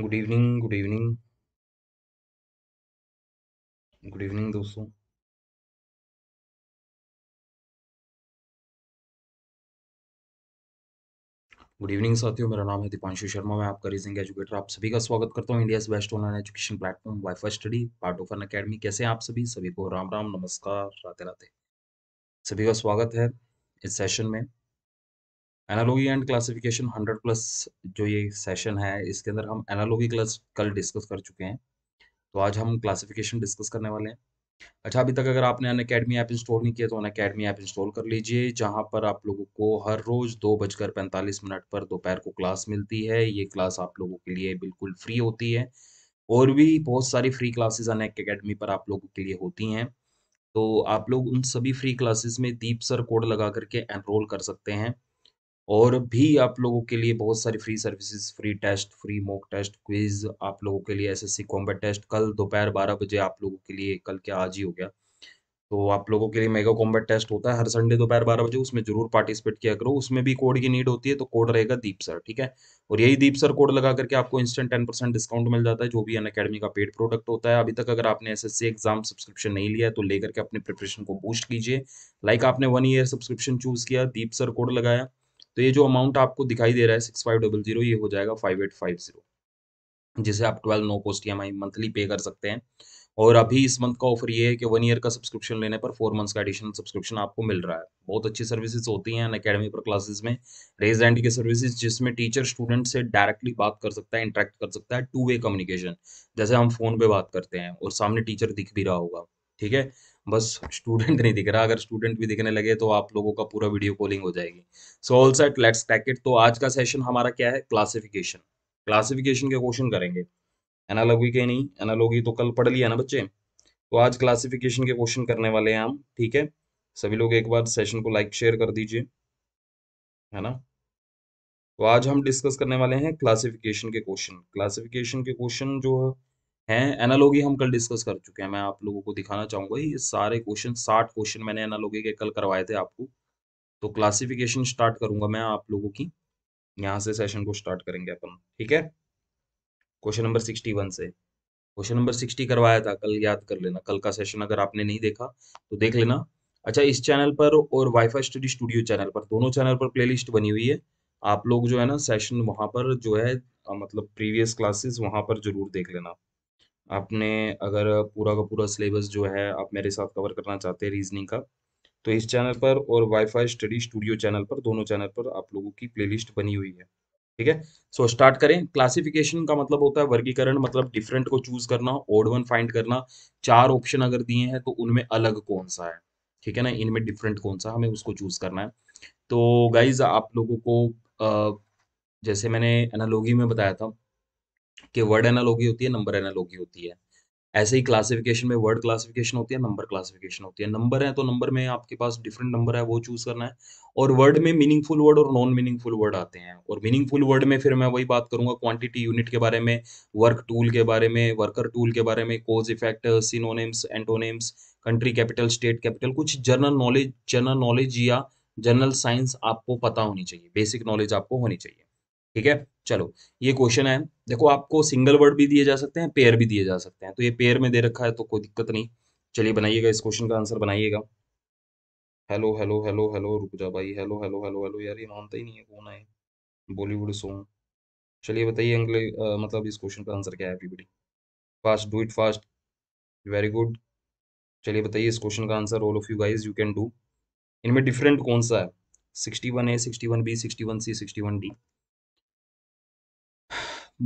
Good evening good evening good evening दोस्तों good evening साथियों मेरा नाम है दीपांशु शर्मा मैं आपका रीजनिंग एजुकेटर आप सभी का स्वागत करता हूं India best online education platform Wifistudy part of Unacademy कैसे हैं आप सभी सभी को राम राम नमस्कार राते राते सभी का स्वागत है इस सेशन में analogy and classification hundred plus जो ये सेशन है इसके अंदर हम एनालॉगी क्लास कल डिस्कस कर चुके हैं तो आज हम क्लासिफिकेशन डिस्कस करने वाले हैं अच्छा अभी तक अगर आपने अन अकेडमी ऐप इंस्टॉल नहीं किया तो अन अकेडमी ऐप इंस्टॉल कर लीजिए जहाँ पर आप लोगों को हर रोज़ दो बजकर पैंतालीस मिनट पर दोपहर को क्लास मिलती है ये क्लास आप लोगों के लिए बिल्कुल फ्री होती है और भी बहुत सारी फ्री क्लासेस अन अकेडमी पर आप लोगों के लिए होती हैं तो आप लोग उन सभी फ्री क्लासेस में दीप सर कोड लगा करके एनरोल कर सकते हैं और भी आप लोगों के लिए बहुत सारी free services free test free mock test quiz आप लोगों के लिए एसएससी कॉम्बैट टेस्ट कल दोपहर बारह बजे आप लोगों के लिए कल क्या आज ही हो गया तो आप लोगों के लिए मेगा कॉम्बैट टेस्ट होता है हर संडे दोपहर बारह बजे उसमें जरूर पार्टिसिपेट किया करो उसमें भी कोड की नीड होती है तो कोड रहेगा दीप सर ठीक है और यही दीप सर कोड लगा करके आपको इंस्टेंट टेन परसेंट डिस्काउंट मिल जाता है जो भी अन अकेडमी का पेड प्रोडक्ट होता है अभी तक अगर आपने एस एग्जाम सब्सक्रिप्शन नहीं लिया तो लेकर के अपने प्रिपरेशन को बूस्ट कीजिए लाइक आपने वन ईयर सब्सक्रिप्शन चूज किया दीप सर कोड लगाया तो ये जो अमाउंट आपको दिखाई दे रहा है सिक्स फाइव डबल जीरो ये हो जाएगा फाइव एट फाइव जीरो जिसे आप twelve no cost E monthly pay कर सकते हैं और अभी इस मंथ का ऑफर ये है कि वन ईयर का सब्सक्रिप्शन लेने पर फोर मंथ्स का एडिशनल सब्सक्रिप्शन आपको मिल रहा है बहुत अच्छी सर्विसेज होती हैं अकेडमी पर क्लासेस में रेज एंड की सर्विसेज जिसमें टीचर स्टूडेंट से डायरेक्टली बात कर सकता है इंटरेक्ट कर सकता है टू वे कम्युनिकेशन जैसे हम फोन पे बात करते हैं और सामने टीचर दिख भी रहा होगा ठीक है बस स्टूडेंट नहीं दिख रहा अगर स्टूडेंट भी दिखने लगे तो आप लोगों का पूरा वीडियो कॉलिंग हो जाएगी so all set let's take it तो आज का सेशन हमारा क्या है क्लासिफिकेशन क्लासिफिकेशन के क्वेश्चन करेंगे एनालॉगी के नहीं एनालॉगी तो कल पढ़ लिया ना बच्चे तो आज क्लासिफिकेशन के क्वेश्चन करने वाले हैं हम ठीक है सभी लोग एक बार सेशन को लाइक शेयर कर दीजिए है ना तो आज हम डिस्कस करने वाले हैं क्लासिफिकेशन के क्वेश्चन क्लासिफिकेशन के क्वेश्चन जो हैं एनालॉगी हम कल डिस्कस कर चुके हैं मैं आप लोगों को दिखाना चाहूंगा ये सारे क्वेश्चन साठ क्वेश्चन मैंने एनालॉगी के कल करवाए थे आपको तो क्लासिफिकेशन स्टार्ट करूंगा मैं आप लोगों की यहाँ से सेशन को स्टार्ट करेंगे अपन ठीक है क्वेश्चन नंबर सिक्सटी वन से क्वेश्चन नंबर सिक्सटी करवाया था कल याद कर लेना कल का सेशन अगर आपने नहीं देखा तो देख लेना अच्छा इस चैनल पर और वाईफाई स्टडी स्टूडियो चैनल पर दोनों चैनल पर प्लेलिस्ट बनी हुई है आप लोग जो है ना सेशन वहां पर जो है मतलब प्रीवियस क्लासेस वहां पर जरूर देख लेना आपने अगर पूरा का पूरा सिलेबस जो है आप मेरे साथ कवर करना चाहते हैं रीजनिंग का तो इस चैनल पर और वाईफाई स्टडी स्टूडियो चैनल पर दोनों चैनल पर आप लोगों की प्लेलिस्ट बनी हुई है ठीक है सो स्टार्ट करें क्लासिफिकेशन का मतलब होता है वर्गीकरण मतलब डिफरेंट को चूज करना ओड वन फाइंड करना चार ऑप्शन अगर दिए हैं तो उनमें अलग कौन सा है ठीक है ना इनमें डिफरेंट कौन सा हमें उसको चूज करना है तो गाइज आप लोगों को जैसे मैंने एनालॉगी में बताया था कि वर्ड एनालॉगी होती है नंबर एनालॉगी होती है ऐसे ही क्लासिफिकेशन में वर्ड क्लासिफिकेशन होती है नंबर क्लासिफिकेशन होती है नंबर है तो नंबर में आपके पास डिफरेंट नंबर है वो चूज करना है और वर्ड में मीनिंगफुल वर्ड और नॉन मीनिंगफुल वर्ड आते हैं और मीनिंगफुल वर्ड में फिर मैं वही बात करूंगा क्वांटिटी यूनिट के बारे में वर्क टूल के बारे में वर्कर टूल के बारे में cause effect synonyms antonyms country capital state capital कुछ जनरल नॉलेज जनरल नॉलेज या जनरल साइंस आपको पता होनी चाहिए बेसिक नॉलेज आपको होनी चाहिए ठीक है चलो ये क्वेश्चन है देखो आपको सिंगल वर्ड भी दिए जा सकते हैं पेयर भी दिए जा सकते हैं तो ये पेयर में दे रखा है तो कोई दिक्कत नहीं चलिए बनाइएगा इस क्वेश्चन का आंसर बनाइएगा हेलो हेलो हेलो हेलो रुक जा भाई हेलो हेलो हेलो हेलो यार ये मानता ही नहीं है कौन है बॉलीवुड सॉन्ग चलिए बताइए अंकल मतलब इस क्वेश्चन का आंसर क्या है everybody fast do it fast very good चलिए बताइए इस क्वेश्चन का answer all of you guys you can do इनमें डिफरेंट कौन सा है sixty one A sixty one B sixty one C sixty one D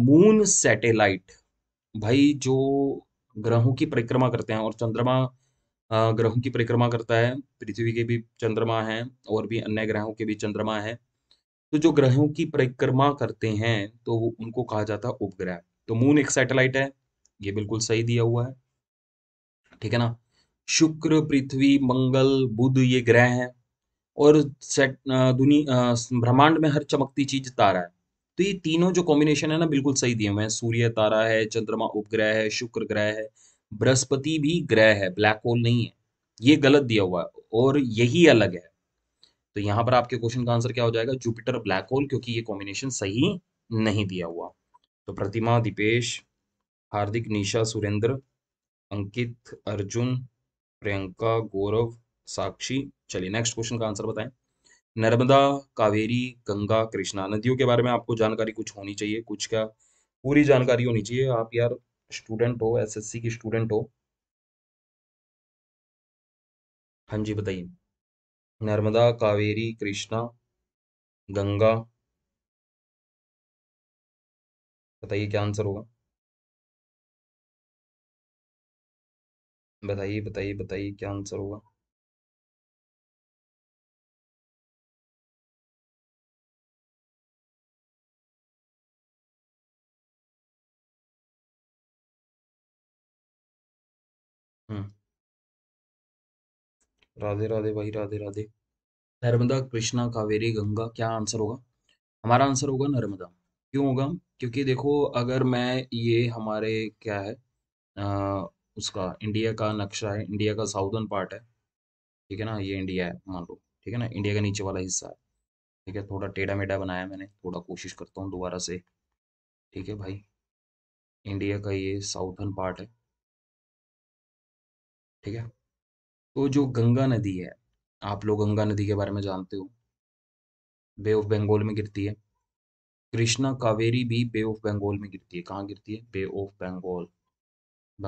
moon satellite भाई जो ग्रहों की परिक्रमा करते हैं और चंद्रमा ग्रहों की परिक्रमा करता है पृथ्वी के भी चंद्रमा है और भी अन्य ग्रहों के भी चंद्रमा है तो जो ग्रहों की परिक्रमा करते हैं तो उनको कहा जाता है उपग्रह तो मून एक सैटेलाइट है ये बिल्कुल सही दिया हुआ है ठीक है ना शुक्र पृथ्वी मंगल बुध ये ग्रह हैं और सेट दुनिया ब्रह्मांड में हर चमकती चीज तारा है तो ये तीनों जो कॉम्बिनेशन है ना बिल्कुल सही दिए हुए हैं सूर्य तारा है चंद्रमा उपग्रह है शुक्र ग्रह है बृहस्पति भी ग्रह है ब्लैक होल नहीं है ये गलत दिया हुआ है और यही अलग है तो यहाँ पर आपके क्वेश्चन का आंसर क्या हो जाएगा जुपिटर ब्लैक होल क्योंकि ये कॉम्बिनेशन सही नहीं दिया हुआ तो प्रतिमा दीपेश हार्दिक निशा सुरेंद्र अंकित अर्जुन प्रियंका गौरव साक्षी चलिए नेक्स्ट क्वेश्चन का आंसर बताएं नर्मदा कावेरी गंगा कृष्णा नदियों के बारे में आपको जानकारी कुछ होनी चाहिए कुछ क्या पूरी जानकारी होनी चाहिए आप यार स्टूडेंट हो एसएससी की स्टूडेंट हो हाँ जी बताइए नर्मदा कावेरी कृष्णा गंगा बताइए क्या आंसर होगा बताइए बताइए बताइए क्या आंसर होगा राधे राधे भाई राधे राधे नर्मदा कृष्णा कावेरी गंगा क्या आंसर होगा हमारा आंसर होगा नर्मदा क्यों होगा क्योंकि देखो अगर मैं ये हमारे क्या है आ, उसका इंडिया का नक्शा है इंडिया का साउदर्न पार्ट है ठीक है ना ये इंडिया है मान लो ठीक है ना इंडिया का नीचे वाला हिस्सा है ठीक है थोड़ा टेढ़ा मेढ़ा बनाया मैंने थोड़ा कोशिश करता हूँ दोबारा से ठीक है भाई इंडिया का ये साउथर्न पार्ट है ठीक है तो जो गंगा नदी है आप लोग गंगा नदी के बारे में जानते हो बे ऑफ बंगाल में गिरती है कृष्णा कावेरी भी बे ऑफ बंगाल में गिरती है कहाँ गिरती है बे ऑफ बंगाल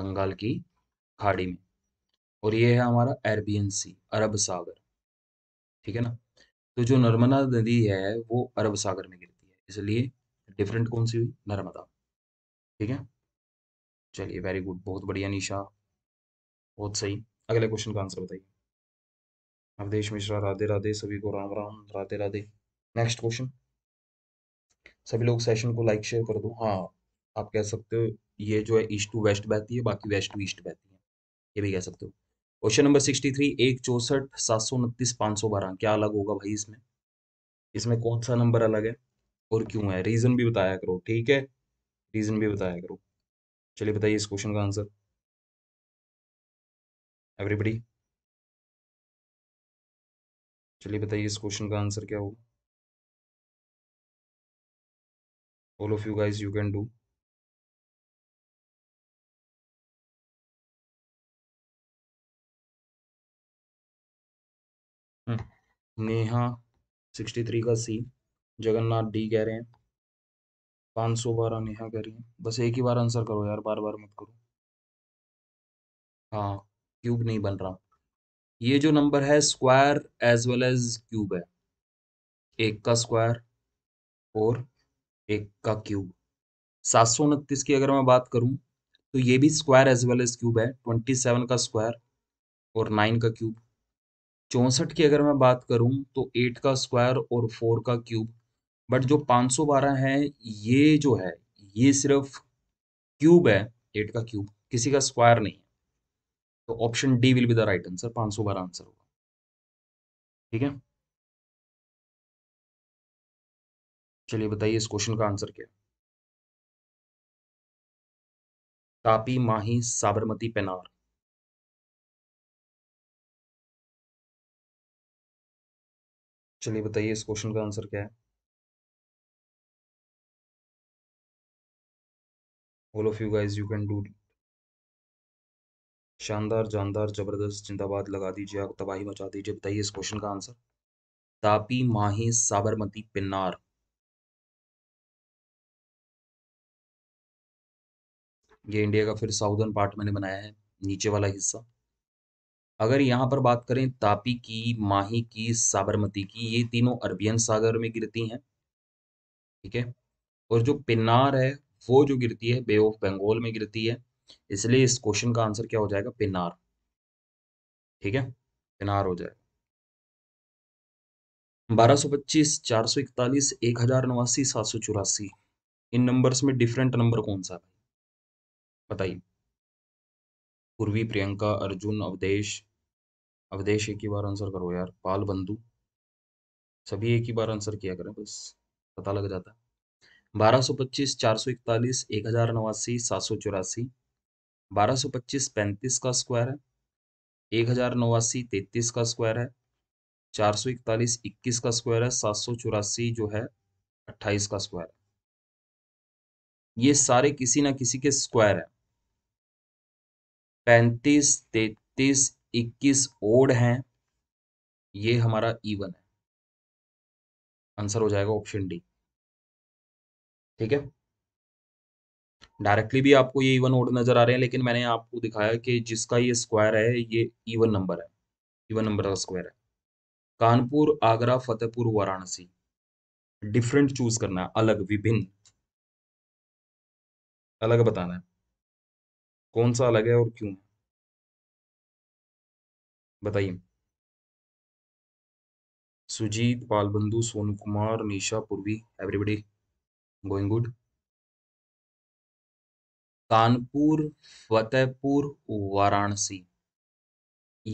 बंगाल की खाड़ी में और ये है हमारा अरबियन सी अरब सागर ठीक है ना तो जो नर्मदा नदी है वो अरब सागर में गिरती है इसलिए डिफरेंट कौन सी हुई नर्मदा ठीक है चलिए वेरी गुड बहुत बढ़िया निशा बहुत सही अगले क्वेश्चन का आंसर बताइए अवधेश मिश्रा राधे राधे सभी को राम राम राधे राधे नेक्स्ट क्वेश्चन सभी लोग सेशन को लाइक शेयर कर दो हाँ आप कह सकते हो ये जो है ईस्ट टू वेस्ट बहती है बाकी वेस्ट टू ईस्ट बहती है ये भी कह सकते हो क्वेश्चन नंबर सिक्सटी थ्री एक चौसठ सात सौ उनतीस पाँच सौ बारह क्या अलग होगा भाई इसमें इसमें कौन सा नंबर अलग है और क्यों है रीजन भी बताया करो ठीक है रीजन भी बताया करो चलिए बताइए इस क्वेश्चन का आंसर एवरीबडी चलिए बताइए इस क्वेश्चन का आंसर क्या होगा all of you guys you can do Neha three का सी जगन्नाथ डी कह रहे हैं पाँच सौ बारह नेहा कह रही है बस एक ही बार आंसर करो यार बार बार मत करो हाँ क्यूब नहीं बन रहा ये जो नंबर है square as well as cube है एक का स्क्वायर और एक का क्यूब सात सौ उनतीस की अगर मैं बात करूं तो ये भी square as well as cube है ट्वेंटी सेवन का स्क्वायर और नाइन का क्यूब चौंसठ की अगर मैं बात करूं तो एट का स्क्वायर और फोर का क्यूब बट जो पाँच सौ बारह है ये जो है ये सिर्फ क्यूब है एट का क्यूब किसी का स्क्वायर नहीं है तो option D will be the right answer पांच सौ बारह आंसर होगा ठीक है चलिए बताइए इस क्वेश्चन का आंसर क्या तापी माही साबरमती पेनार चलिए बताइए इस क्वेश्चन का आंसर क्या है all of you guys you can do शानदार जानदार जबरदस्त जिंदाबाद लगा दीजिए आप तबाही मचा दीजिए बताइए इस क्वेश्चन का आंसर तापी माही साबरमती पिन्नार ये इंडिया का फिर साउदर्न पार्ट मैंने बनाया है नीचे वाला हिस्सा अगर यहाँ पर बात करें तापी की माही की साबरमती की ये तीनों अरबियन सागर में गिरती हैं ठीक है और जो पिन्नार है वो जो गिरती है बे ऑफ बंगाल में गिरती है इसलिए इस क्वेश्चन का आंसर क्या हो जाएगा पिनार ठीक है पिनार हो जाएगा बारह सौ पच्चीस चार सौ इकतालीस एक हजार नवासी सात सौ चौरासी इन नंबर्स में डिफरेंट नंबर कौन सा है बताइए पूर्वी प्रियंका अर्जुन अवधेश अवधेश एक ही बार आंसर करो यार पाल बंधु सभी एक ही बार आंसर किया करें बस पता लग जाता है बारह सौ पच्चीस चार सौ इकतालीस एक हजार नवासी सात सौ चौरासी बारह सौ पच्चीस पैंतीस का स्क्वायर है एक हज़ार नवासी तैतीस का स्क्वायर है चार सौ इकतालीस इक्कीस का स्क्वायर है सात सौ चौरासी जो है अट्ठाईस का स्क्वायर है ये सारे किसी ना किसी के स्क्वायर है पैंतीस तैतीस इक्कीस ओड हैं ये हमारा इवन है आंसर हो जाएगा ऑप्शन डी ठीक है डायरेक्टली भी आपको ये इवन e ओड नजर आ रहे हैं लेकिन मैंने आपको दिखाया कि जिसका ये स्क्वायर है ये इवन e नंबर है इवन e नंबर का स्क्वायर है कानपुर आगरा फतेहपुर वाराणसी डिफरेंट चूज करना है अलग विभिन्न अलग बताना है कौन सा अलग है और क्यों बताइए Sujit पालबंधु Sonu Kumar Nisha Purvi everybody going good Kanpur Fatehpur Varanasi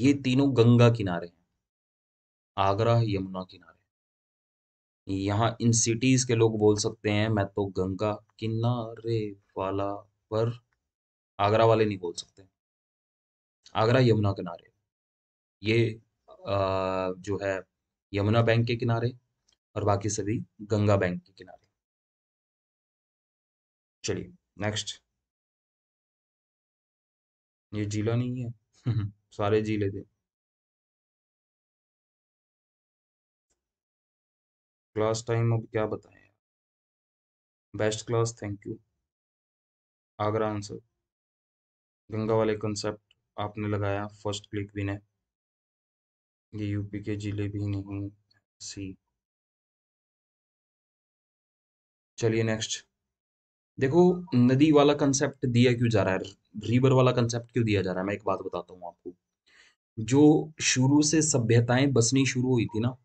ये तीनों गंगा किनारे हैं आगरा यमुना किनारे यहाँ इन सिटीज के लोग बोल सकते हैं मैं तो गंगा किनारे वाला पर आगरा वाले नहीं बोल सकते आगरा यमुना किनारे ये आ, जो है यमुना बैंक के किनारे और बाकी सभी गंगा बैंक के किनारे चलिए नेक्स्ट ये जिला नहीं है हम्म। सारे जिले थे क्लास टाइम अब क्या बताएं best class thank you Agra answer Ganga वाले कंसेप्ट आपने लगाया फर्स्ट क्लिक भी ने ये यूपी के जिले भी नहीं सी चलिए नेक्स्ट देखो नदी वाला कंसेप्ट दिया क्यों जा रहा है रिवर वाला कंसेप्ट क्यों दिया जा रहा है मैं एक बात बताता हूँ आपको जो शुरू से सभ्यताएं बसनी शुरू हुई थी ना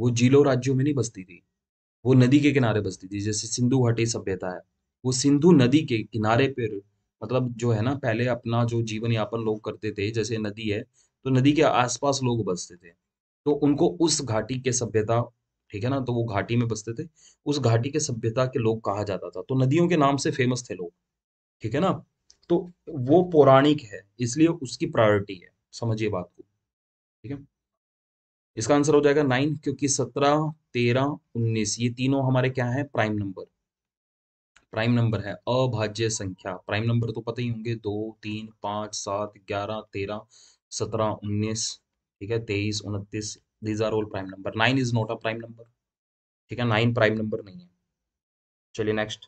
वो जिलो राज्यों में नहीं बसती थी वो नदी के किनारे बसती थी जैसे सिंधु घाटी सभ्यता है वो सिंधु नदी के किनारे पर मतलब जो है ना पहले अपना जो जीवन यापन लोग करते थे जैसे नदी है तो नदी के आसपास लोग बसते थे तो उनको उस घाटी के सभ्यता ठीक है ना तो वो घाटी में बसते थे उस घाटी के सभ्यता के लोग कहा जाता था तो नदियों के नाम से फेमस थे लोग ठीक है ना तो वो पौराणिक है इसलिए उसकी प्रायोरिटी है समझिए बात को ठीक है इसका आंसर हो जाएगा नाइन क्योंकि सत्रह तेरह उन्नीस ये तीनों हमारे क्या है प्राइम नंबर प्राइम नंबर है अभाज्य संख्या प्राइम नंबर तो पता ही होंगे दो तीन पांच सात ग्यारह तेरह सत्रह उन्नीस ठीक है तेईस उनतीस these are all prime number nine is not a prime number ठीक है नाइन प्राइम नंबर नहीं है चलिए नेक्स्ट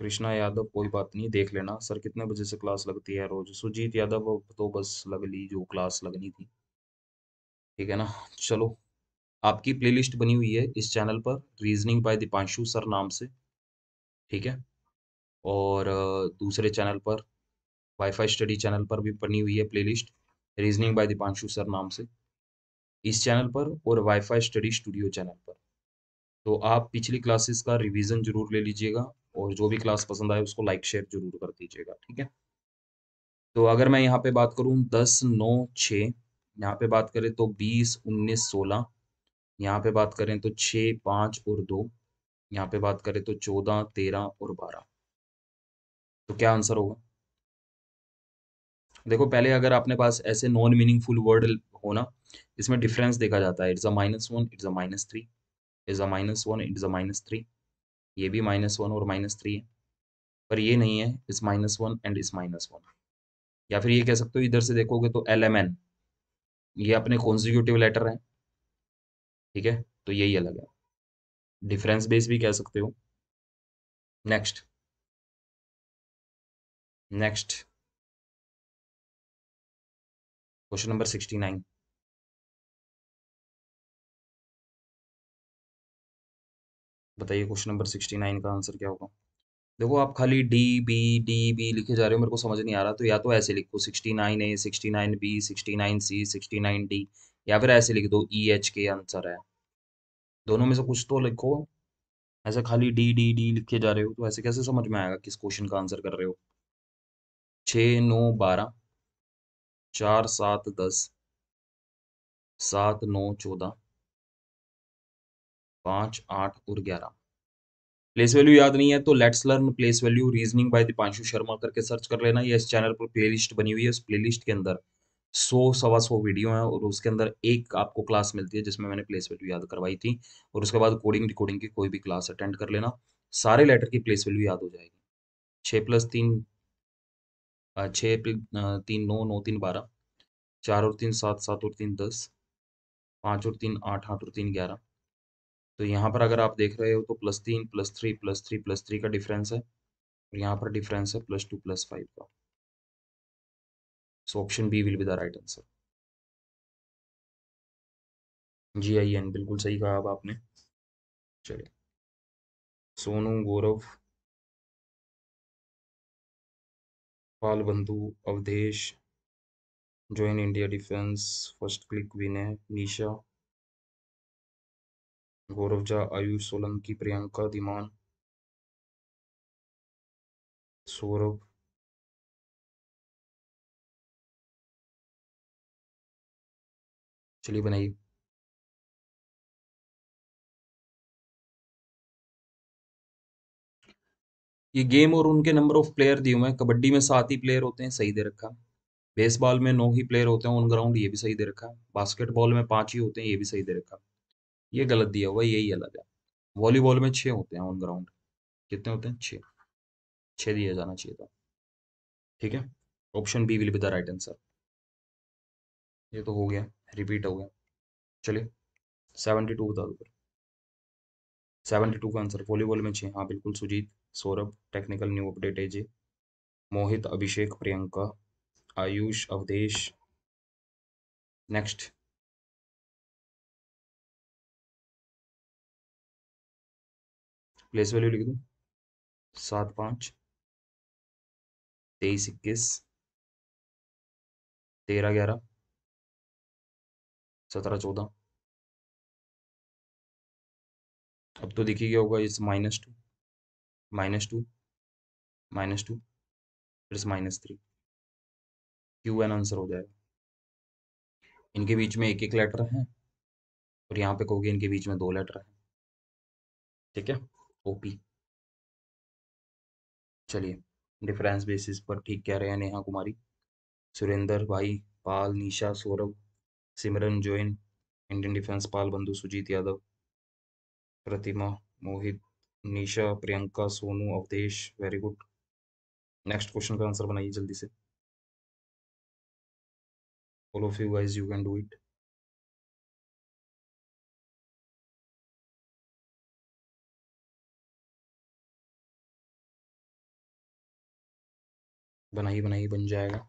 कृष्णा यादव कोई बात नहीं देख लेना सर कितने बजे से क्लास लगती है रोज सुजीत यादव तो बस लग ली जो क्लास लगनी थी ठीक है ना चलो आपकी प्लेलिस्ट बनी हुई है इस चैनल पर रीजनिंग बाय दीपांशु सर नाम से ठीक है और दूसरे चैनल पर वाईफाई स्टडी चैनल पर भी बनी हुई है playlist reasoning by Deepanshu sir नाम से इस चैनल पर और वाईफाई स्टडी स्टूडियो चैनल पर तो आप पिछली क्लासेस का रिवीजन जरूर ले लीजिएगा और जो भी क्लास पसंद आए उसको लाइक शेयर जरूर कर दीजिएगा ठीक है तो अगर मैं यहाँ पे बात करूँ दस नौ छः यहाँ पे बात करें तो बीस उन्नीस सोलह यहाँ पे बात करें तो छः पाँच और दो यहाँ पे बात करें तो चौदह तेरह और बारह तो क्या आंसर होगा देखो पहले अगर आपने पास ऐसे नॉन मीनिंगफुल वर्ड हो ना इसमें डिफरेंस देखा जाता है it's a minus one it's a minus three it's a minus one it's a minus three ये भी माइनस वन और माइनस थ्री है पर ये नहीं है it's minus one and it's minus one या फिर ये कह सकते हो इधर से देखोगे तो एल एम एन ये अपने कॉन्जिक्यूटिव लेटर हैं ठीक है तो यही अलग है डिफरेंस बेस भी कह सकते हो next next question number sixty nine बताइए क्वेश्चन नंबर सिक्सटी नाइन का आंसर क्या होगा देखो आप खाली डी बी डी बी लिखे जा रहे हो मेरे को समझ नहीं आ रहा तो या तो ऐसे लिखो sixty nine A sixty nine B sixty nine C sixty nine D या फिर ऐसे लिख दो ई एच के आंसर है दोनों में से कुछ तो लिखो ऐसे खाली डी डी डी लिखे जा रहे हो तो ऐसे कैसे समझ में आएगा किस क्वेश्चन का आंसर कर रहे हो छ नौ बारह चार सात दस सात नौ चौदह पांच आठ और ग्यारह प्लेस वैल्यू याद नहीं है तो let's learn place value reasoning by Deepanshu Sharma करके सर्च कर लेना ये इस चैनल पर प्लेलिस्ट बनी हुई है उस प्लेलिस्ट के अंदर सौ सवा सौ वीडियो है और उसके अंदर एक आपको क्लास मिलती है जिसमें मैंने प्लेस वैल्यू याद करवाई थी और उसके बाद कोडिंग रिकॉर्डिंग की कोई भी क्लास अटेंड कर लेना सारे लेटर की प्लेस वैल्यू याद हो जाएगी छः प्लस तीन छः तीन नौ नौ तीन बारह चार और तीन सात सात और तीन दस पाँच और तीन आठ आठ और तीन ग्यारह तो यहाँ पर अगर आप देख रहे हो तो प्लस तीन plus three plus three plus three का डिफरेंस है और यहाँ पर डिफरेंस है प्लस टू प्लस फाइव का so option B will be the right answer G I N बिल्कुल सही कहा अब आपने चलिए Sonu Gaurav Pal Bandhu Awadhesh join India defence first click Vinay Nisha Gaurav Jha Ayush Solanki Priyanka Dhiman Saurabh चलिए बनाइए ये गेम और उनके नंबर ऑफ प्लेयर दिए हुए हैं कबड्डी में सात ही प्लेयर होते हैं सही दे रखा बेसबॉल में नौ ही प्लेयर होते हैं ऑन ग्राउंड ये भी सही दे रखा बास्केटबॉल में पाँच ही होते हैं ये भी सही दे रखा ये गलत दिया हुआ यही अलग है वॉलीबॉल में छः होते हैं ऑन ग्राउंड कितने होते हैं छः छः दिया जाना चाहिए था ठीक है option B will be the right answer ये तो हो गया रिपीट हो गया चलिए सेवेंटी टू बता दो सेवेंटी टू का आंसर वॉलीबॉल में छः हाँ बिल्कुल Sujeet Saurabh technical new update है जी Mohit Abhishek Priyanka Ayush Awadhesh next place value लिख दू सात पांच तेईस इक्कीस तेरह ग्यारह सत्रह चौदह अब तो देखिए गया होगा इस minus two minus two minus two plus minus three Q N answer हो जाएगा इनके बीच में एक एक लेटर है और यहाँ पे कहोगे इनके बीच में दो लेटर है ठीक है ओपी चलिए डिफरेंस बेसिस पर ठीक कह रहे हैं नेहा कुमारी सुरेंद्र भाई Pal Nisha Saurabh Simran join Indian defence Pal Bandhu Sujeet Yadav Pratima Mohit Nisha Priyanka Sonu Awadhesh very good next question का आंसर बनाइए जल्दी से all of you guys you can do it बनाई बनाई बन जाएगा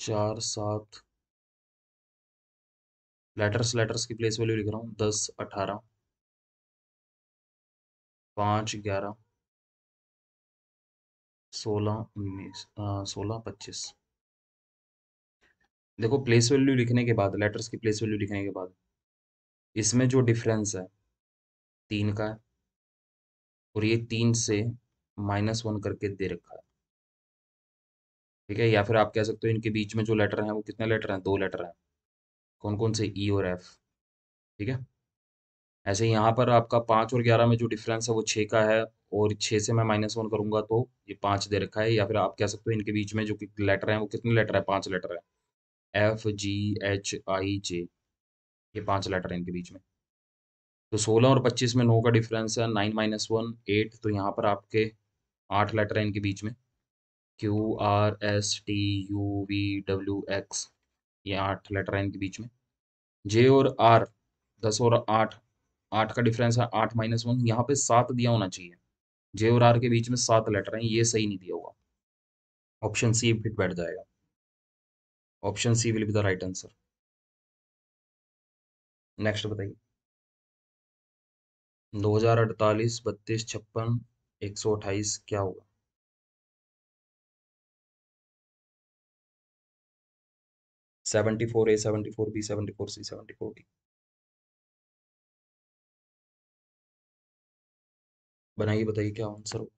चार सात लेटर्स लेटर्स की प्लेस वैल्यू लिख रहा हूँ दस अठारह पाँच ग्यारह सोलह उन्नीस सोलह पच्चीस देखो प्लेस वैल्यू लिखने के बाद लेटर्स की प्लेस वैल्यू लिखने के बाद इसमें जो डिफरेंस है तीन का है और ये तीन से माइनस वन करके दे रखा है ठीक है या फिर आप कह सकते हो इनके बीच में जो लेटर हैं वो कितने लेटर हैं दो लेटर हैं कौन कौन से ई e और एफ ठीक है ऐसे यहाँ पर आपका पाँच और ग्यारह में जो डिफरेंस है वो छः का है और छः से मैं माइनस वन करूँगा तो ये पाँच दे रखा है या फिर आप कह सकते हो इनके बीच में जो कि लेटर हैं वो कितने लेटर है पाँच लेटर है एफ जी एच आई जे ये पाँच लेटर हैं इनके बीच में तो सोलह और पच्चीस में नौ का डिफरेंस है नाइन माइनस वन एट तो यहाँ पर आपके आठ लेटर हैं इनके बीच में Q R S T U V W X ये आठ लेटर है इनके बीच में जे और आर दस और आठ आठ का डिफरेंस है आठ माइनस वन यहाँ पे सात दिया होना चाहिए जे और आर के बीच में सात लेटर हैं ये सही नहीं दिया होगा ऑप्शन सी फिट बैठ जाएगा option C will be the right answer next बताइए दो हजार अड़तालीस बत्तीस छप्पन एक सौ अट्ठाईस क्या होगा seventy four A seventy four B seventy four C seventy four D बनाइए बताइए क्या आंसर हो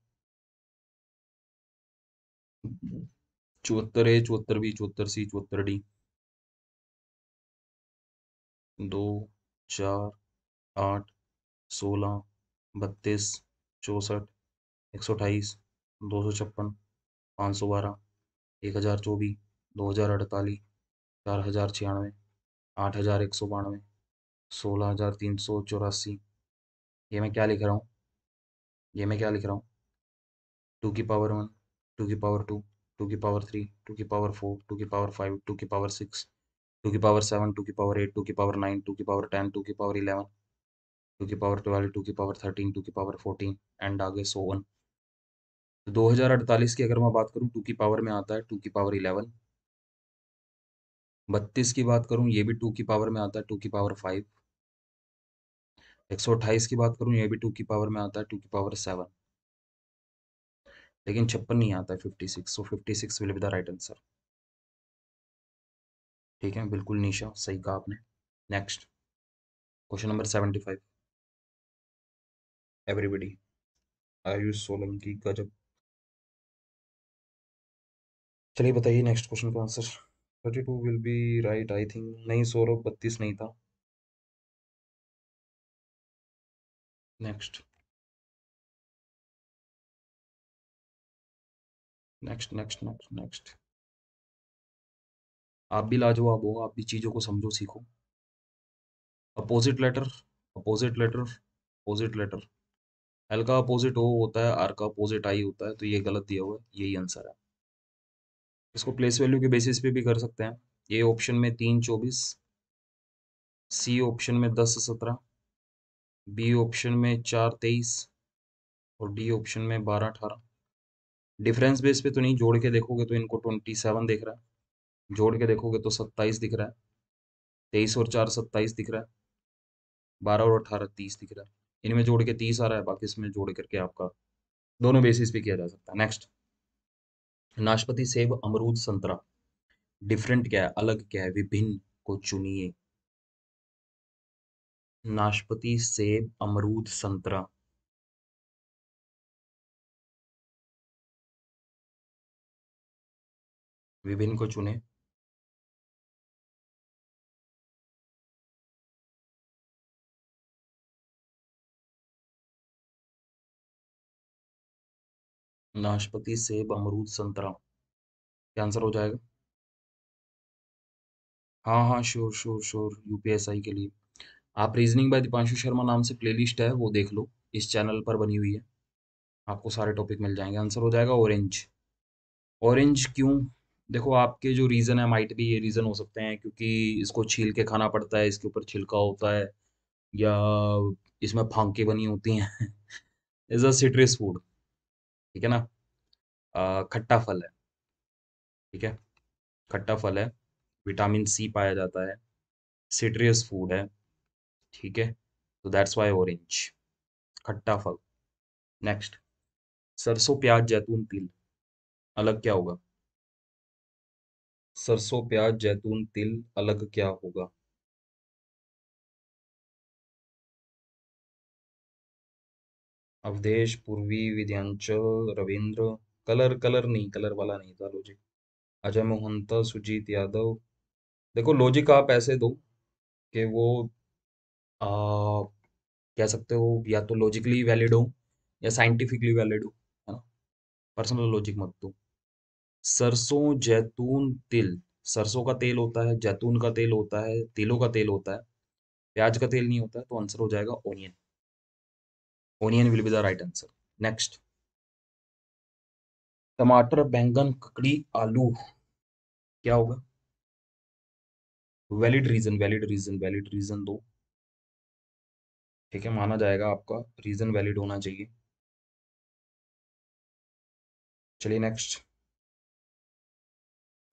चौहत्तर ए चौहत्तर बी चौहत्तर सी चौहत्तर डी दो चार आठ सोलह बत्तीस चौसठ एक सौ अठाईस दो सौ छप्पन पाँच सौ बारह एक हज़ार चौबीस दो हज़ार अड़तालीस चार हज़ार छियानवे आठ हज़ार एक सौ बानवे सोलह हज़ार तीन सौ चौरासी ये मैं क्या लिख रहा हूँ ये मैं क्या लिख रहा हूँ टू की पावर वन टू की पावर टू टू की पावर थ्री टू की पावर फोर टू की पावर फाइव टू की पावर सिक्स टू की पावर सेवन टू की पावर एट टू की पावर नाइन टू की पावर टेन टू की पावर इलेवन टू की पावर ट्वेल्व टू की पावर थर्टीन टू की पावर फोर्टीन एंड आगे सो वन दो हज़ार अड़तालीस की अगर मैं बात करूँ टू की पावर में आता है टू की पावर इलेवन बत्तीस की बात करूं ये भी टू की पावर में आता है टू की पावर फाइव एक सौ अट्ठाईस की बात करूं ये भी टू की पावर में आता है टू की पावर सेवन लेकिन छप्पन नहीं आता है fifty six so fifty six will be the right answer ठीक है बिल्कुल निशा सही कहा आपने next question number seventy five everybody Ayush Solanki गजब चलिए बताइए नेक्स्ट क्वेश्चन का answer thirty two will be right I think नहीं सौरभ बत्तीस नहीं था next next next next next आप भी लाजवाब हो आप भी चीज़ों को समझो सीखो opposite letter opposite letter opposite letter L का अपोजिट ओ होता है आर का अपोजिट आई होता है तो ये गलत दिया हुआ है यही आंसर है इसको प्लेस वैल्यू के बेसिस पे भी कर सकते हैं ए ऑप्शन में तीन चौबीस सी ऑप्शन में दस सत्रह बी ऑप्शन में चार तेईस और डी ऑप्शन में बारह अठारह डिफरेंस बेस पे तो नहीं जोड़ के देखोगे तो इनको ट्वेंटी सेवन दिख रहा है जोड़ के देखोगे तो सत्ताईस दिख रहा है तेईस और चार सत्ताईस दिख रहा है बारह और अठारह तीस दिख रहा है इनमें जोड़ के तीस आ रहा है बाकी इसमें जोड़ करके आपका दोनों बेसिस पे किया जा सकता है नेक्स्ट नाशपति सेब अमरूद संतरा डिफरेंट क्या है अलग क्या है विभिन्न को चुनिए नाशपति सेब अमरूद संतरा विभिन्न को चुने नाशपति सेब अमरूद संतरा क्या आंसर हो जाएगा हाँ हाँ श्योर श्योर श्योर यूपीएसआई के लिए आप रीजनिंग बाय दीपांशु शर्मा नाम से प्लेलिस्ट है वो देख लो इस चैनल पर बनी हुई है आपको सारे टॉपिक मिल जाएंगे आंसर हो जाएगा ऑरेंज ऑरेंज क्यों देखो आपके जो रीज़न है माइट भी ये रीज़न हो सकते हैं क्योंकि इसको छील के खाना पड़ता है इसके ऊपर छिलका होता है या इसमें फांके बनी होती हैं इज़ अ सिट्रिस फूड ठीक है ना खट्टा फल है ठीक है खट्टा फल है विटामिन सी पाया जाता है सिट्रियस फूड है ठीक है तो दैट्स वाई ऑरेंज खट्टा फल नेक्स्ट सरसों प्याज जैतून तिल अलग क्या होगा सरसों प्याज जैतून तिल अलग क्या होगा अवधेश पूर्वी विध्यांचल रविंद्र कलर कलर नहीं कलर वाला नहीं था लॉजिक अजय मोहंता सुजीत यादव देखो लॉजिक आप ऐसे दो कि वो आ, कह सकते हो या तो लॉजिकली वैलिड हो या साइंटिफिकली वैलिड हो है ना पर्सनल लॉजिक मत दो सरसों जैतून तिल सरसों का तेल होता है जैतून का तेल होता है तिलों का तेल होता है प्याज का तेल नहीं होता है तो आंसर हो जाएगा onion Onion will be the right answer. Next. टमाटर बैंगन ककड़ी आलू क्या होगा valid reason valid reason valid reason दो ठीक है माना जाएगा आपका रीजन वैलिड होना चाहिए चलिए next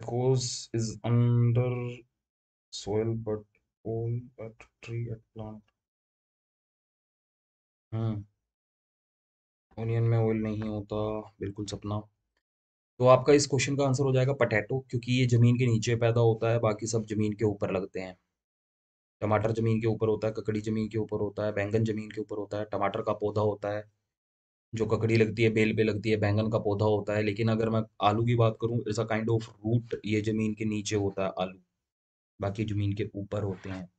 cause is under soil but all but tree at plant hmm onion में ऑयल नहीं होता बिल्कुल सपना तो आपका इस क्वेश्चन का आंसर हो जाएगा पटेटो क्योंकि ये ज़मीन के नीचे पैदा होता है बाकी सब ज़मीन के ऊपर लगते हैं टमाटर ज़मीन के ऊपर होता है ककड़ी ज़मीन के ऊपर होता है बैंगन ज़मीन के ऊपर होता है टमाटर का पौधा होता है जो ककड़ी लगती है बेल पे लगती है बैंगन का पौधा होता है लेकिन अगर मैं आलू की बात करूँ is a kind of root ये ज़मीन के नीचे होता है आलू बाकी ज़मीन के ऊपर होते हैं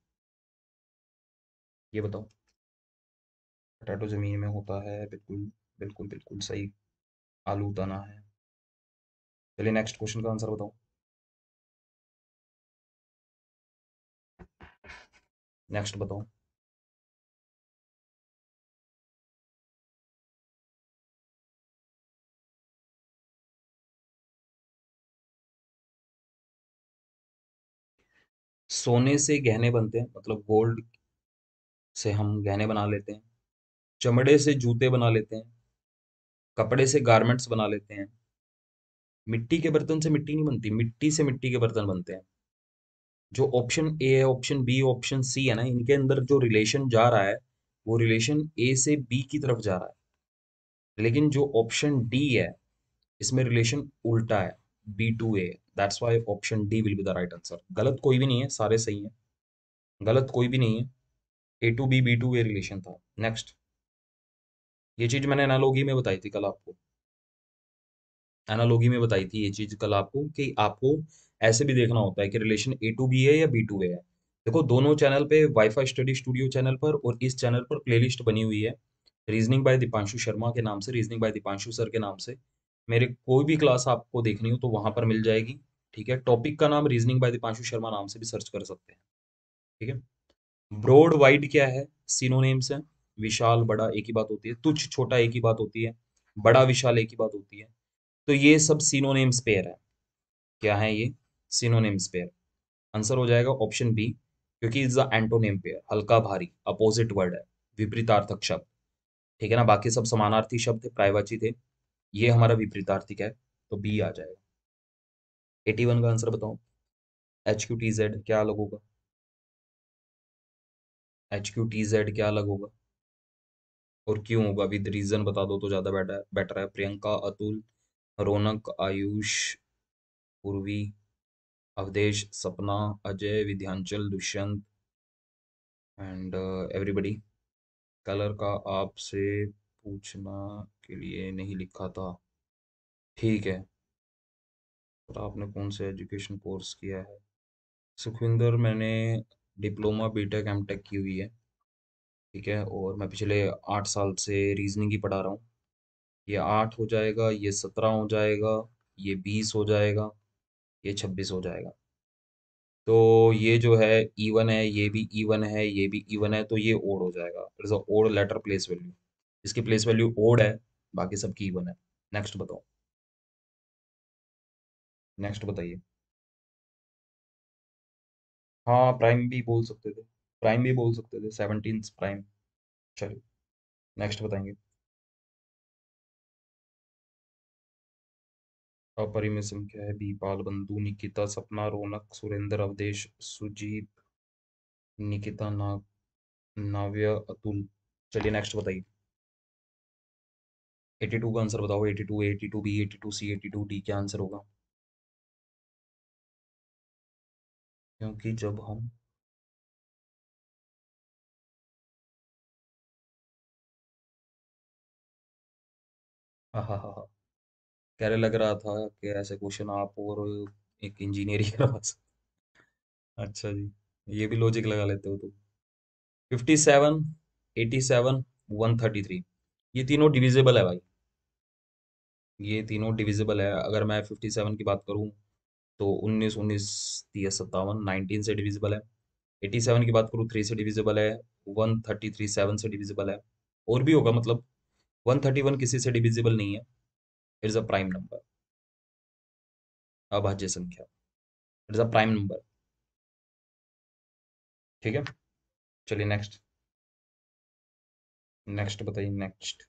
ये बताओ पटेटो ज़मीन में होता है बिल्कुल बिल्कुल बिल्कुल सही आलू दाना है चलिए नेक्स्ट क्वेश्चन का आंसर बताओ नेक्स्ट बताओ सोने से गहने बनते हैं मतलब गोल्ड से हम गहने बना लेते हैं चमड़े से जूते बना लेते हैं कपड़े से गारमेंट्स बना लेते हैं मिट्टी के बर्तन से मिट्टी नहीं बनती मिट्टी से मिट्टी के बर्तन बनते हैं जो ऑप्शन ए है ऑप्शन बी ऑप्शन सी है ना इनके अंदर जो रिलेशन जा रहा है वो रिलेशन ए से बी की तरफ जा रहा है लेकिन जो ऑप्शन डी है इसमें रिलेशन उल्टा है B to A that's why option D will be the right answer गलत कोई भी नहीं है सारे सही हैं गलत कोई भी नहीं है A to B B to A relation था नेक्स्ट ये चीज़ मैंने एनालॉगी में बताई थी कल आपको एनालॉगी में बताई थी ये चीज़ कल आपको कि आपको ऐसे भी देखना होता है कि रिलेशन ए टू बी है या बी टू ए है देखो दोनों चैनल पे वाईफाई स्टडी स्टूडियो चैनल पर और इस चैनल पर प्लेलिस्ट बनी हुई है रीजनिंग बाय दीपांशु शर्मा के नाम से रीजनिंग बाय दीपांशु सर के नाम से मेरे कोई भी क्लास आपको देखनी हो तो वहां पर मिल जाएगी ठीक है टॉपिक का नाम रीजनिंग बाय दीपांशु शर्मा नाम से भी सर्च कर सकते हैं ठीक है ब्रॉड वाइड क्या है सीनो नेम्स हैं विशाल बड़ा एक ही बात होती है तुच्छ छोटा एक ही बात होती है बड़ा विशाल एक ही बात होती है तो ये सब सीनोनेम्स पेयर है क्या है ये सीनोनेम्स पेयर आंसर हो जाएगा ऑप्शन बी क्योंकि इज द एंटोनेम पेयर हल्का भारी अपोजिट वर्ड है विपरीतार्थक शब्द ठीक है ना बाकी सब समानार्थी शब्द थे प्रायवाची थे ये हमारा विपरीतार्थिक है तो बी आ जाएगा एटी वन का आंसर बताओ एच क्यू टी जेड क्या अलग होगा एच क्यू टी जेड क्या अलग होगा और क्यों होगा विद रीजन बता दो तो ज्यादा बेटर बेटर है प्रियंका अतुल रौनक Ayush Purvi Awadhesh Sapna Ajay Vindhyachal Dushyant and everybody uh, colour का आपसे पूछना के लिए नहीं लिखा था ठीक है और आपने कौन सा एजुकेशन कोर्स किया है सुखविंदर मैंने डिप्लोमा बीटेक एमटेक की हुई है ठीक है और मैं पिछले आठ साल से रीजनिंग ही पढ़ा रहा हूँ ये आठ हो जाएगा ये सत्रह हो जाएगा ये बीस हो जाएगा ये छब्बीस हो जाएगा तो ये जो है ईवन e है ये भी ईवन e है ये भी ईवन e है तो ये ओड हो जाएगा it's odd letter place value इसकी प्लेस वैल्यू ओड है बाकी सब की ईवन है नेक्स्ट बताओ नेक्स्ट बताइए हाँ प्राइम भी बोल सकते थे प्राइम भी बोल सकते थे सेवनटीन प्राइम चलो नेक्स्ट बताएंगे अपरिमिसम संख्या है बी पाल बंधु निकिता सपना रौनक सुरेंद्र अवधेश सुजीत निकिता ना नाव्य अतुल चलिए नेक्स्ट बताइए एटी टू का आंसर बताओ eighty two eighty two B eighty two C eighty two D क्या आंसर होगा क्योंकि जब हम हाँ, हाँ, हाँ, हाँ। कहने लग रहा था कि ऐसे क्वेश्चन आप और एक इंजीनियर ही करा सकते अच्छा जी ये भी लॉजिक लगा लेते हो तो fifty seven eighty seven one thirty three ये तीनों डिविजिबल है भाई ये तीनों डिविजिबल है अगर मैं फिफ्टी सेवन की बात करूँ तो उन्नीस उन्नीस तीस सत्तावन नाइनटीन से डिविजिबल है एटी सेवन की बात करूँ थ्री से डिविजिबल है वन थर्टी थ्री सेवन से डिविजिबल है और भी होगा मतलब 131 किसी से डिविजिबल नहीं है इट्स अ प्राइम नंबर अभाज्य संख्या it is a prime number ठीक है चलिए नेक्स्ट नेक्स्ट बताइए नेक्स्ट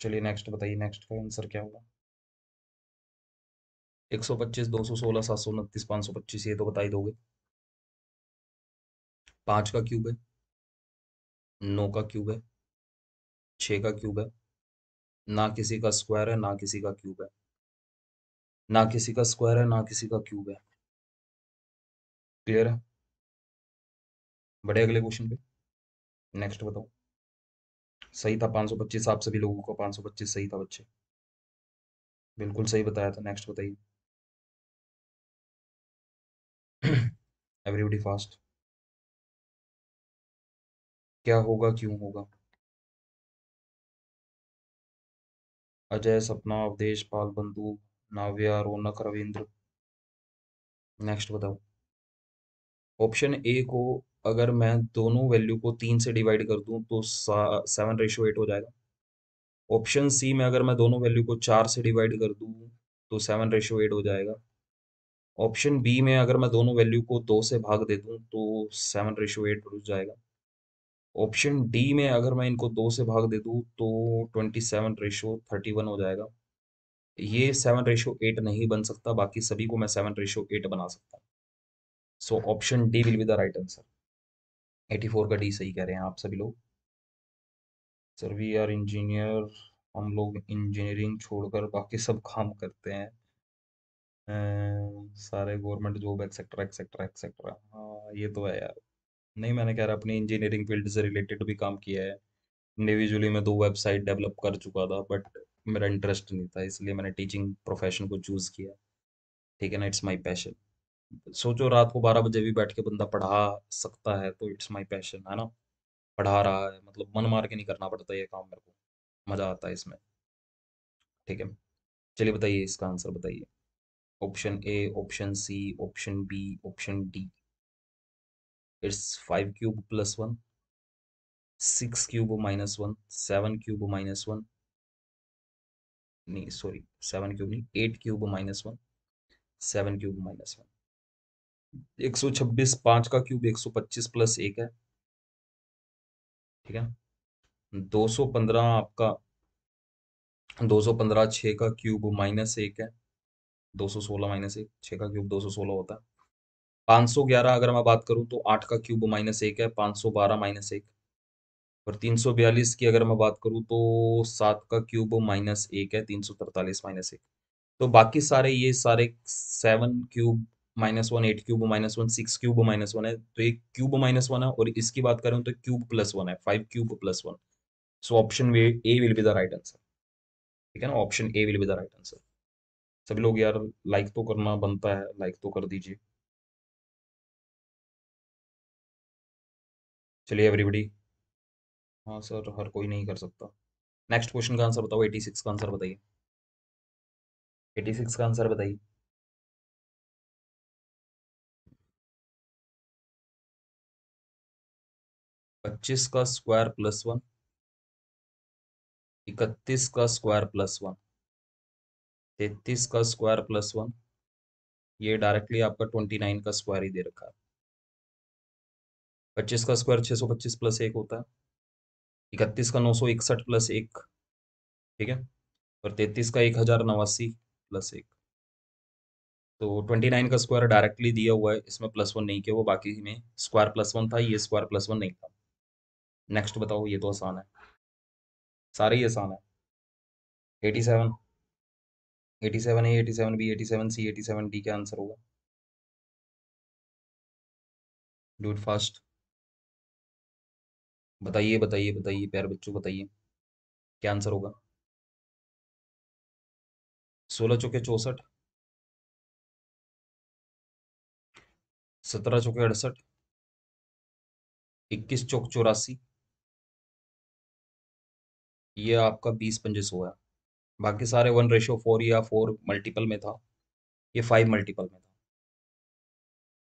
चलिए नेक्स्ट बताइए नेक्स्ट का आंसर क्या होगा एक सौ पच्चीस दो सौ सोलह सात सौ उनतीस पाँच सौ पच्चीस ये तो बता ही दोगे पाँच का क्यूब है नौ का क्यूब है छः का क्यूब है ना किसी का स्क्वायर है ना किसी का क्यूब है ना किसी का स्क्वायर है ना किसी का क्यूब है क्लियर है बढ़े अगले क्वेश्चन पे नेक्स्ट बताओ सही था सौ पच्चीस आप सभी लोगों का सौ पच्चीस सही था बच्चे बिल्कुल सही बताया था नेक्स्ट बताइए एवरीबडी फास्ट क्या होगा क्यों होगा अजय सपना अवधेश पाल बंधु नाव्या रौनक रविंद्र नेक्स्ट बताओ ऑप्शन ए को अगर मैं दोनों वैल्यू को तीन से डिवाइड कर दूं तो सेवन रेशो एट हो जाएगा ऑप्शन सी में अगर मैं दोनों वैल्यू को चार से डिवाइड कर दूं तो सेवन रेशो एट हो जाएगा ऑप्शन बी में अगर मैं दोनों वैल्यू को दो से भाग दे दूं तो सेवन रेशो एट प्रोड्यूस जाएगा ऑप्शन डी में अगर मैं इनको दो से भाग दे दूं तो twenty seven ratio thirty one हो जाएगा ये सेवन रेशो एट नहीं बन सकता बाकी सभी को मैं सेवन रेशो एट बना सकता so option D will be the right answer eighty four का डी सही कह रहे हैं आप सभी लोग सर वी आर इंजीनियर हम लोग इंजीनियरिंग छोड़कर बाकी सब काम करते हैं सारे government job etcetera etcetera etcetera हाँ ये तो है यार नहीं मैंने कह रहा अपनी इंजीनियरिंग फील्ड से रिलेटेड भी काम किया है इंडिविजुअली मैं दो वेबसाइट डेवलप कर चुका था बट मेरा इंटरेस्ट नहीं था इसलिए मैंने टीचिंग प्रोफेशन को चूज़ किया ठीक है ना इट्स माई पैशन सोचो रात को बारह बजे भी बैठ के बंदा पढ़ा सकता है तो इट्स माई पैशन है ना पढ़ा रहा है मतलब मन मार के नहीं करना पड़ता ये काम मेरे को मज़ा आता है इसमें ठीक है चलिए बताइए इसका आंसर बताइए option A option C option B option D it's five cube plus one six cube minus one seven cube minus one नहीं सॉरी सेवन क्यूब नहीं eight cube minus one seven cube minus one एक सौ छब्बीस पांच का cube एक सौ पच्चीस प्लस एक है ठीक है दो सौ पंद्रह आपका दो सौ पंद्रह छः का क्यूब माइनस एक है दो सौ सोलह माइनस एक छः का क्यूब दो सौ सोलह होता है पाँच सौ ग्यारह अगर मैं बात करूँ तो आठ का क्यूब माइनस एक है पाँच सौ बारह माइनस एक और तीन सौ बयालीस की अगर मैं बात करूँ तो सात का क्यूब माइनस एक है तीन सौ तरतालीस माइनस एक तो बाकी सारे ये सारे seven cube minus one eight cube minus one six cube minus one है तो एक क्यूब माइनस वन है और इसकी बात करें तो क्यूब प्लस वन है five cube plus one so option A will be the right answer ठीक है ना option A will be the right answer सभी लोग यार लाइक तो करना बनता है लाइक तो कर दीजिए चलिए एवरीबडी हाँ सर हर कोई नहीं कर सकता नेक्स्ट क्वेश्चन का आंसर बताओ एटी सिक्स का आंसर बताइए एटी सिक्स का आंसर बताइए पच्चीस का स्क्वायर प्लस वन इकतीस का स्क्वायर प्लस वन तैतीस का स्क्वायर प्लस वन ये डायरेक्टली आपका ट्वेंटी नाइन का स्क्वायर ही दे रखा है पच्चीस का स्क्वायर छः सौ पच्चीस प्लस एक होता है इकतीस का नौ सौ इकसठ प्लस एक ठीक है और तैतीस का एक हज़ार नवासी प्लस एक तो ट्वेंटी नाइन का स्क्वायर डायरेक्टली दिया हुआ है इसमें प्लस वन नहीं किया वो बाकी में स्क्वायर प्लस वन था ये स्क्वायर प्लस वन नहीं था नेक्स्ट बताओ ये तो आसान है सारे ही आसान है eighty seven eighty seven A eighty seven B eighty seven C eighty seven D क्या आंसर होगा डू इट फास्ट बताइए बताइए बताइए प्यार बच्चों बताइए क्या आंसर होगा सोलह चौके चौसठ सत्रह चौके अड़सठ इक्कीस चौक चौरासी ये आपका बीस पंजे सो है बाकी सारे वन रेशो फोर या फोर मल्टीपल में था ये फाइव मल्टीपल में था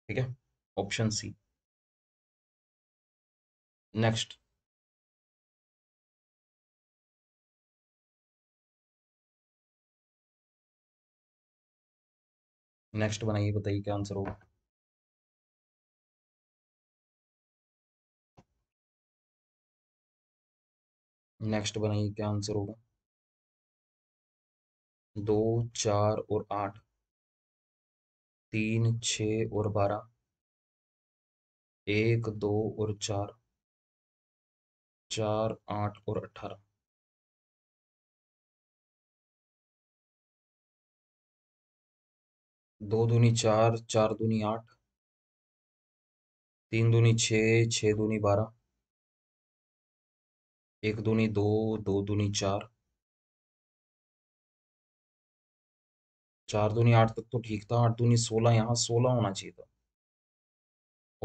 ठीक है ऑप्शन सी नेक्स्ट नेक्स्ट बनाइए बताइए क्या आंसर होगा नेक्स्ट बनाइए क्या आंसर होगा दो चार और आठ तीन छ और बारह एक दो और चार चार आठ और अठारह दो दूनी चार चार दूनी आठ तीन दूनी छ छ दूनी बारह एक दूनी दो दो दूनी चार चार दूनी आठ तक तो ठीक था आठ दूनी सोलह यहाँ सोलह होना चाहिए था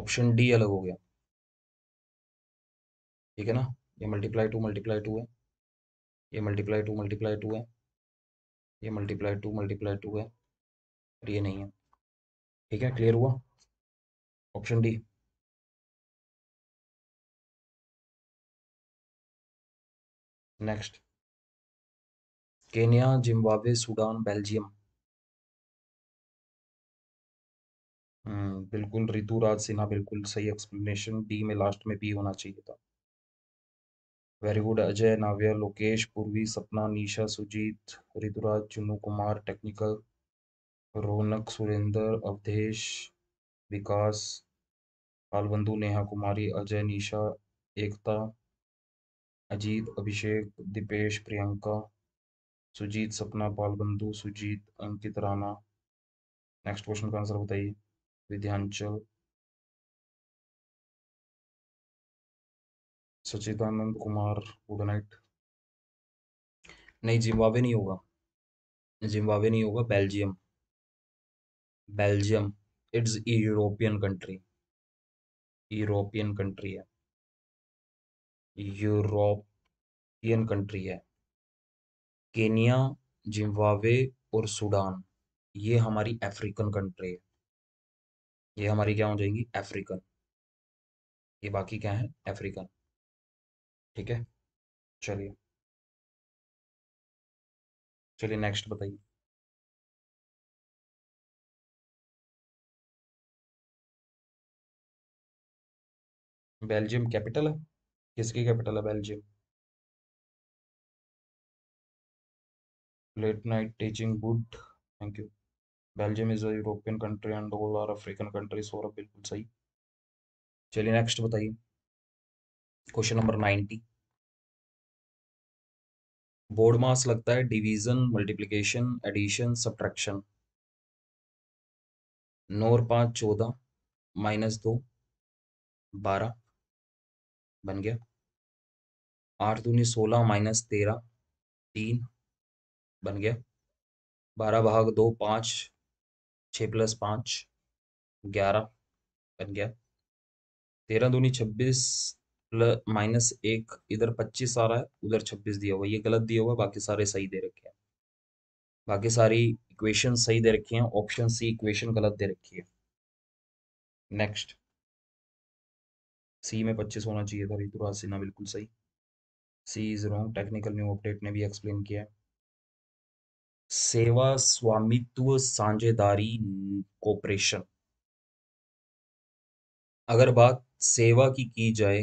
ऑप्शन डी अलग हो गया ठीक है ना ये मल्टीप्लाई टू मल्टीप्लाई टू है ये मल्टीप्लाई टू मल्टीप्लाई टू है ये मल्टीप्लाई टू मल्टीप्लाई टू है और ये नहीं है ठीक है क्लियर हुआ option D next Kenya Zimbabwe Sudan Belgium hmm, बिल्कुल ऋतुराज सिन्हा बिल्कुल सही एक्सप्लेनेशन डी में लास्ट में बी होना चाहिए था very good Ajay Navya Lokesh Purvi Sapna Nisha Sujit Rituraj Chunu Kumar technical Raunak Surendra Awadhesh Vikas Balbandhu Neha Kumari Ajay Nisha Ekta Ajit Abhishek Deepesh Priyanka Sujit Sapna Palbandhu Sujit Ankit Rana next question का आंसर बताइए विध्यांचल सचिदानंद कुमार गुड नाइट नहीं जिम्बावे नहीं होगा जिम्बावे नहीं होगा Belgium Belgium it's European country European country है यूरोपियन कंट्री है केनिया जिम्बावे और सूडान ये हमारी अफ्रीकन कंट्री है ये हमारी क्या हो जाएंगी अफ्रीकन ये बाकी क्या है अफ्रीकन ठीक है चलिए चलिए नेक्स्ट बताइए बेल्जियम कैपिटल है किसकी कैपिटल है Belgium late night teaching good thank you Belgium is European country and all are African country Saurabh बिल्कुल सही चलिए नेक्स्ट बताइए question number ninety BODMAS लगता है डिवीजन मल्टीप्लिकेशन एडिशन सब्ट्रैक्शन नौ और पाँच चौदह माइनस दो बारह बन गया आठ दूनी सोलह माइनस तेरह तीन बन गया बारह भाग दो पाँच छः प्लस पाँच ग्यारह बन गया तेरह दूनी छब्बीस माइनस एक इधर पच्चीस आ रहा है उधर छब्बीस दिया हुआ ये गलत दिया हुआ बाकी सारे सही दे रखे हैं बाकी सारी इक्वेशन सही दे रखी हैं ऑप्शन सी इक्वेशन गलत दे रखी है नेक्स्ट सी में पच्चीस होना चाहिए था ऋतुराज सिन्हा बिल्कुल सही C is wrong technical new update ने भी एक्सप्लेन किया है सेवा स्वामित्व साझेदारी कॉपरेशन अगर बात सेवा की की जाए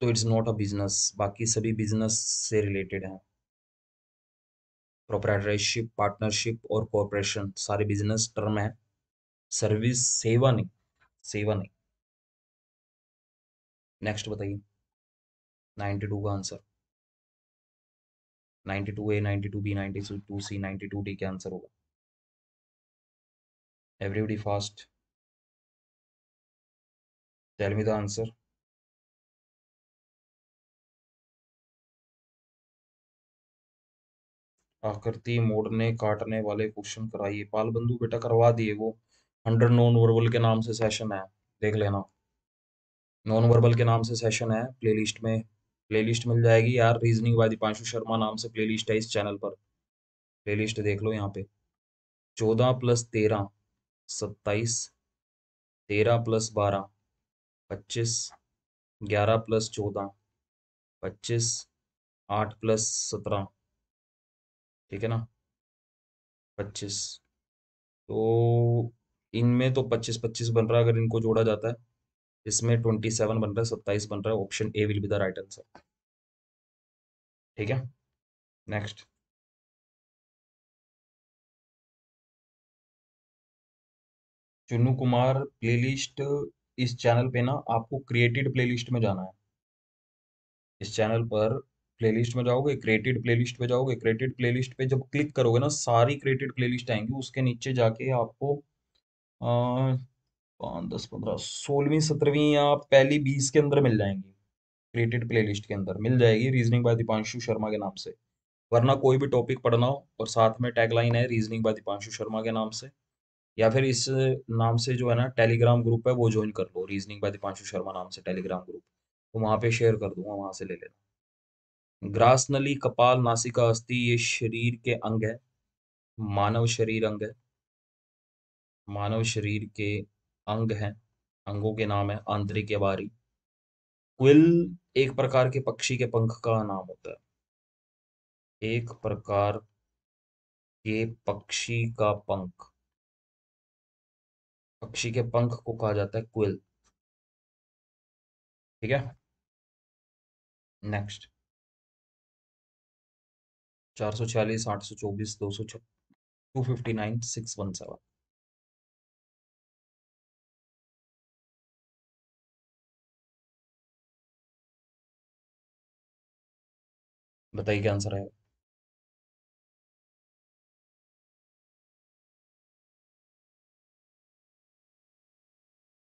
तो इट्स नॉट अ बिजनेस बाकी सभी बिजनेस से रिलेटेड हैं प्रोपराइटरशिप पार्टनरशिप और कॉरपोरेशन सारे बिजनेस टर्म है सर्विस सेवा नहीं सेवा नहीं नेक्स्ट बताइए नाइन्टी टू का answer ninety two A ninety two B ninety two C ninety two D क्या आंसर होगा everybody fast tell me the answer आकृति मोड़ने काटने वाले क्वेश्चन कराइए पाल बंधु बेटा करवा दिए वो हंड्रेड नॉन वर्बल के नाम से सेशन है देख लेना नॉन वर्बल के नाम से सेशन है प्लेलिस्ट में प्लेलिस्ट मिल जाएगी यार रीजनिंग बाय दीपांशु शर्मा नाम से प्लेलिस्ट है इस चैनल पर प्लेलिस्ट देख लो यहाँ पे चौदह प्लस तेरह सत्ताईस तेरह प्लस बारह पच्चीस ग्यारह प्लस चौदह पच्चीस आठ प्लस सत्रह ठीक है ना पच्चीस तो इनमें तो पच्चीस पच्चीस बन रहा है अगर इनको जोड़ा जाता है इसमें ट्वेंटी सेवन बन रहा है सत्ताईस बन रहा है option A will be the right answer ठीक है नेक्स्ट चुनू कुमार प्लेलिस्ट इस चैनल पे ना आपको क्रिएटेड प्लेलिस्ट में जाना है इस चैनल पर प्लेलिस्ट में जाओगे क्रिएटेड प्लेलिस्ट पे जाओगे क्रिएटेड प्लेलिस्ट पे जब क्लिक करोगे ना सारी क्रिएटेड प्लेलिस्ट आएंगी उसके नीचे जाके आपको आ, पाँच दस पंद्रह सोलहवीं सत्रहवीं या पहली बीस के अंदर मिल जाएंगी क्रिएटेड प्लेलिस्ट के अंदर मिल जाएगी रीजनिंग बाय दीपांशु शर्मा के नाम से वरना कोई भी टॉपिक पढ़ना हो और साथ में टैगलाइन है रीजनिंग बाय दीपांशु शर्मा के नाम से या फिर इस नाम से जो है ना टेलीग्राम ग्रुप है वो ज्वाइन कर लो रीजनिंग बाय दीपांशु शर्मा नाम से टेलीग्राम ग्रुप तो वहाँ पे शेयर कर दूंगा वहाँ से ले लेना ग्रास नली कपाल नासिका अस्थि ये शरीर के अंग है मानव शरीर अंग है मानव शरीर के अंग हैं अंगों के नाम है आंतरिक बारी क्विल एक प्रकार के पक्षी के पंख का नाम होता है एक प्रकार के पक्षी का पंख पक्षी के पंख को कहा जाता है क्विल ठीक है नेक्स्ट चार सौ छियालीस आठ सौ चौबीस दो सौ two fifty nine six one seven बताइए क्या आंसर आएगा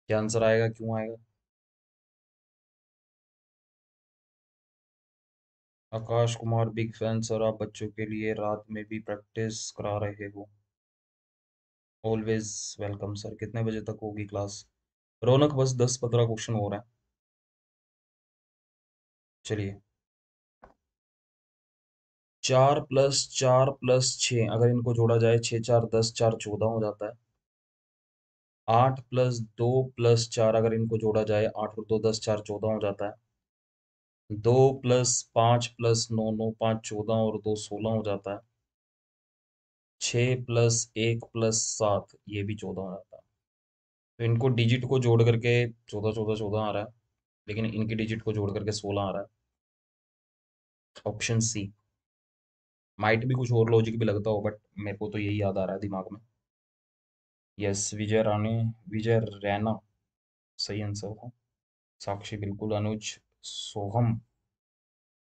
क्या आंसर आएगा क्यों आएगा Akash Kumar big fan sir आप बच्चों के लिए रात में भी प्रैक्टिस करा रहे हो ऑलवेज वेलकम सर कितने बजे तक होगी क्लास रौनक बस दस पंद्रह क्वेश्चन हो रहा है चलिए चार प्लस चार प्लस छ अगर इनको जोड़ा जाए छः चार दस चार चौदह हो जाता है आठ प्लस दो प्लस चार अगर इनको जोड़ा जाए आठ और दो दस चार चौदह हो जाता है दो प्लस पाँच प्लस नौ नौ पाँच चौदह और दो सोलह हो जाता है छ प्लस एक प्लस सात ये भी चौदह हो जाता है तो इनको डिजिट को जोड़ करके चौदह चौदह चौदह आ रहा है लेकिन इनके डिजिट को जोड़ करके सोलह आ रहा है ऑप्शन सी माइट भी कुछ और लॉजिक भी लगता हो बट मेरे को तो यही याद आ रहा है दिमाग में यस विजय रानी विजय रैना सही आंसर था साक्षी बिल्कुल अनुज सोहम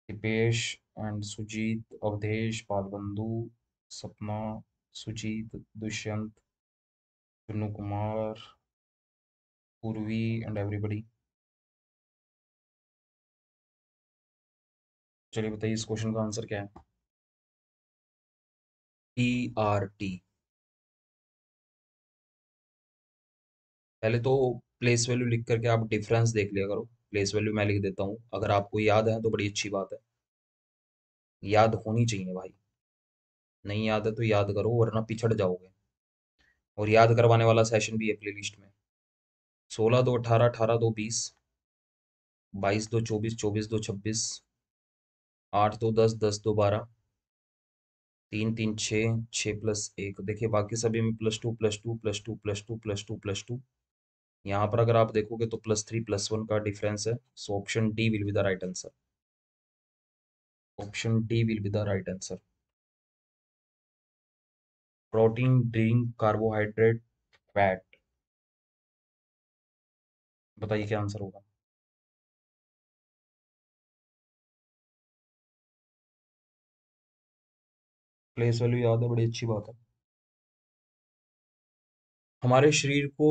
दिपेश एंड सुजीत अवधेश पालबंधु सपना सुजीत दुष्यंत चुनू कुमार पूर्वी एंड एवरीबडी चलिए बताइए इस क्वेश्चन का आंसर क्या है टी पहले तो प्लेस वैल्यू लिख करके आप डिफरेंस देख लिया करो प्लेस वैल्यू मैं लिख देता हूँ अगर आपको याद है तो बड़ी अच्छी बात है याद होनी चाहिए भाई नहीं याद है तो याद करो वरना पिछड़ जाओगे और याद करवाने वाला सेशन भी है प्ले लिस्ट में सोलह दो अठारह अठारह दो बीस बाईस दो चौबीस चौबीस दो छब्बीस आठ दो दस दस दो बारह तीन तीन छ छ प्लस एक देखिए बाकी सभी में plus two plus two plus two plus two plus two plus two यहाँ पर अगर आप देखोगे तो प्लस थ्री प्लस वन का डिफरेंस है so option D will be the right answer option D will be the right answer protein drink carbohydrate fat बताइए क्या आंसर होगा प्लेस वैल्यू याद है बड़ी अच्छी बात है हमारे शरीर को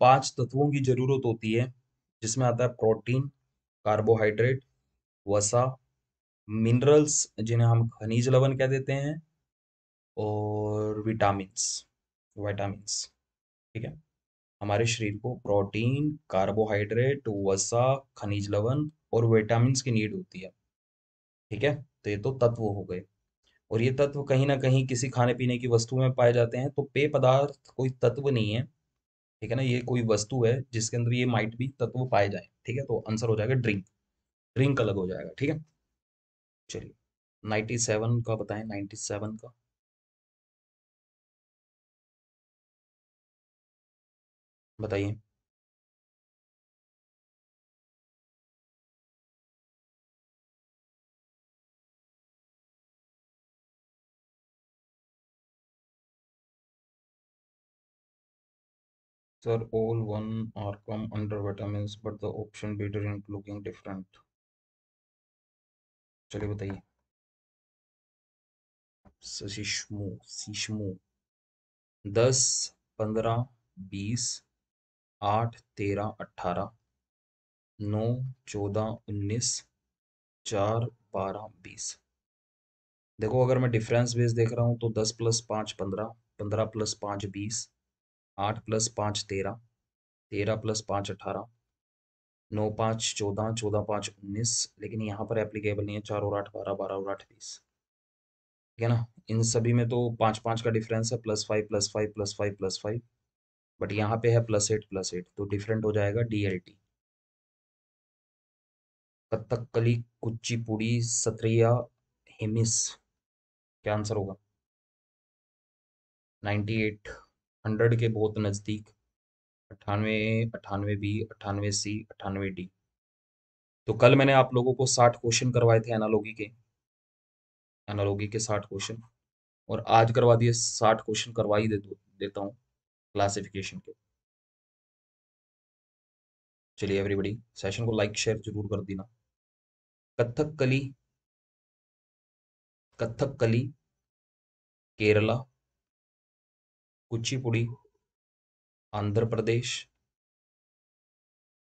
पांच तत्वों की जरूरत होती है जिसमें आता है प्रोटीन कार्बोहाइड्रेट वसा मिनरल्स जिन्हें हम खनिज लवण कह देते हैं और विटामिन्स वाइटामिन्स ठीक है हमारे शरीर को प्रोटीन कार्बोहाइड्रेट वसा खनिज लवण और विटामिन की नीड होती है ठीक है तो ये तो तत्व हो गए और ये तत्व कहीं ना कहीं किसी खाने पीने की वस्तु में पाए जाते हैं तो पेय पदार्थ कोई तत्व नहीं है ठीक है ना ये कोई वस्तु है जिसके अंदर ये माइट भी तत्व पाए जाए ठीक है तो आंसर हो जाएगा ड्रिंक ड्रिंक अलग हो जाएगा ठीक है चलिए नाइन्टी सेवन का बताएं नाइन्टी सेवन का बताइए Sir, all one are come under vitamins, but the option B drink looking different. चलिए बताइए सशिश्मु शिश्मु दस पंद्रह बीस आठ तेरह अठारह नौ चौदह उन्नीस चार बारह बीस देखो अगर मैं डिफरेंस बेस देख रहा हूँ तो दस प्लस पाँच पंद्रह पंद्रह प्लस पाँच बीस आठ प्लस पाँच तेरह तेरह प्लस पाँच अठारह नौ पाँच चौदह चौदह पाँच उन्नीस लेकिन यहाँ पर एप्लीकेबल नहीं है चार और आठ बारह बारह और आठ बीस ठीक है ना इन सभी में तो पाँच पाँच का डिफरेंस है plus five plus five plus five plus five but यहाँ पे है प्लस एट प्लस एट तो डिफरेंट हो जाएगा डी एल टी कली कुचिपुड़ी सत्रिया हिमिस क्या आंसर होगा नाइन्टी एट हंड्रेड के बहुत नज़दीक अट्ठानवे ए अट्ठानवे बी अट्ठानवे सी अट्ठानवे डी तो कल मैंने आप लोगों को साठ क्वेश्चन करवाए थे एनालॉगी के एनालॉगी के साठ क्वेश्चन और आज करवा दिए साठ क्वेश्चन करवा ही दे देता हूँ क्लासिफिकेशन के चलिए एवरीबडी सेशन को लाइक शेयर जरूर कर देना कथक कली कथक कली केरला कुचिपुड़ी आंध्र प्रदेश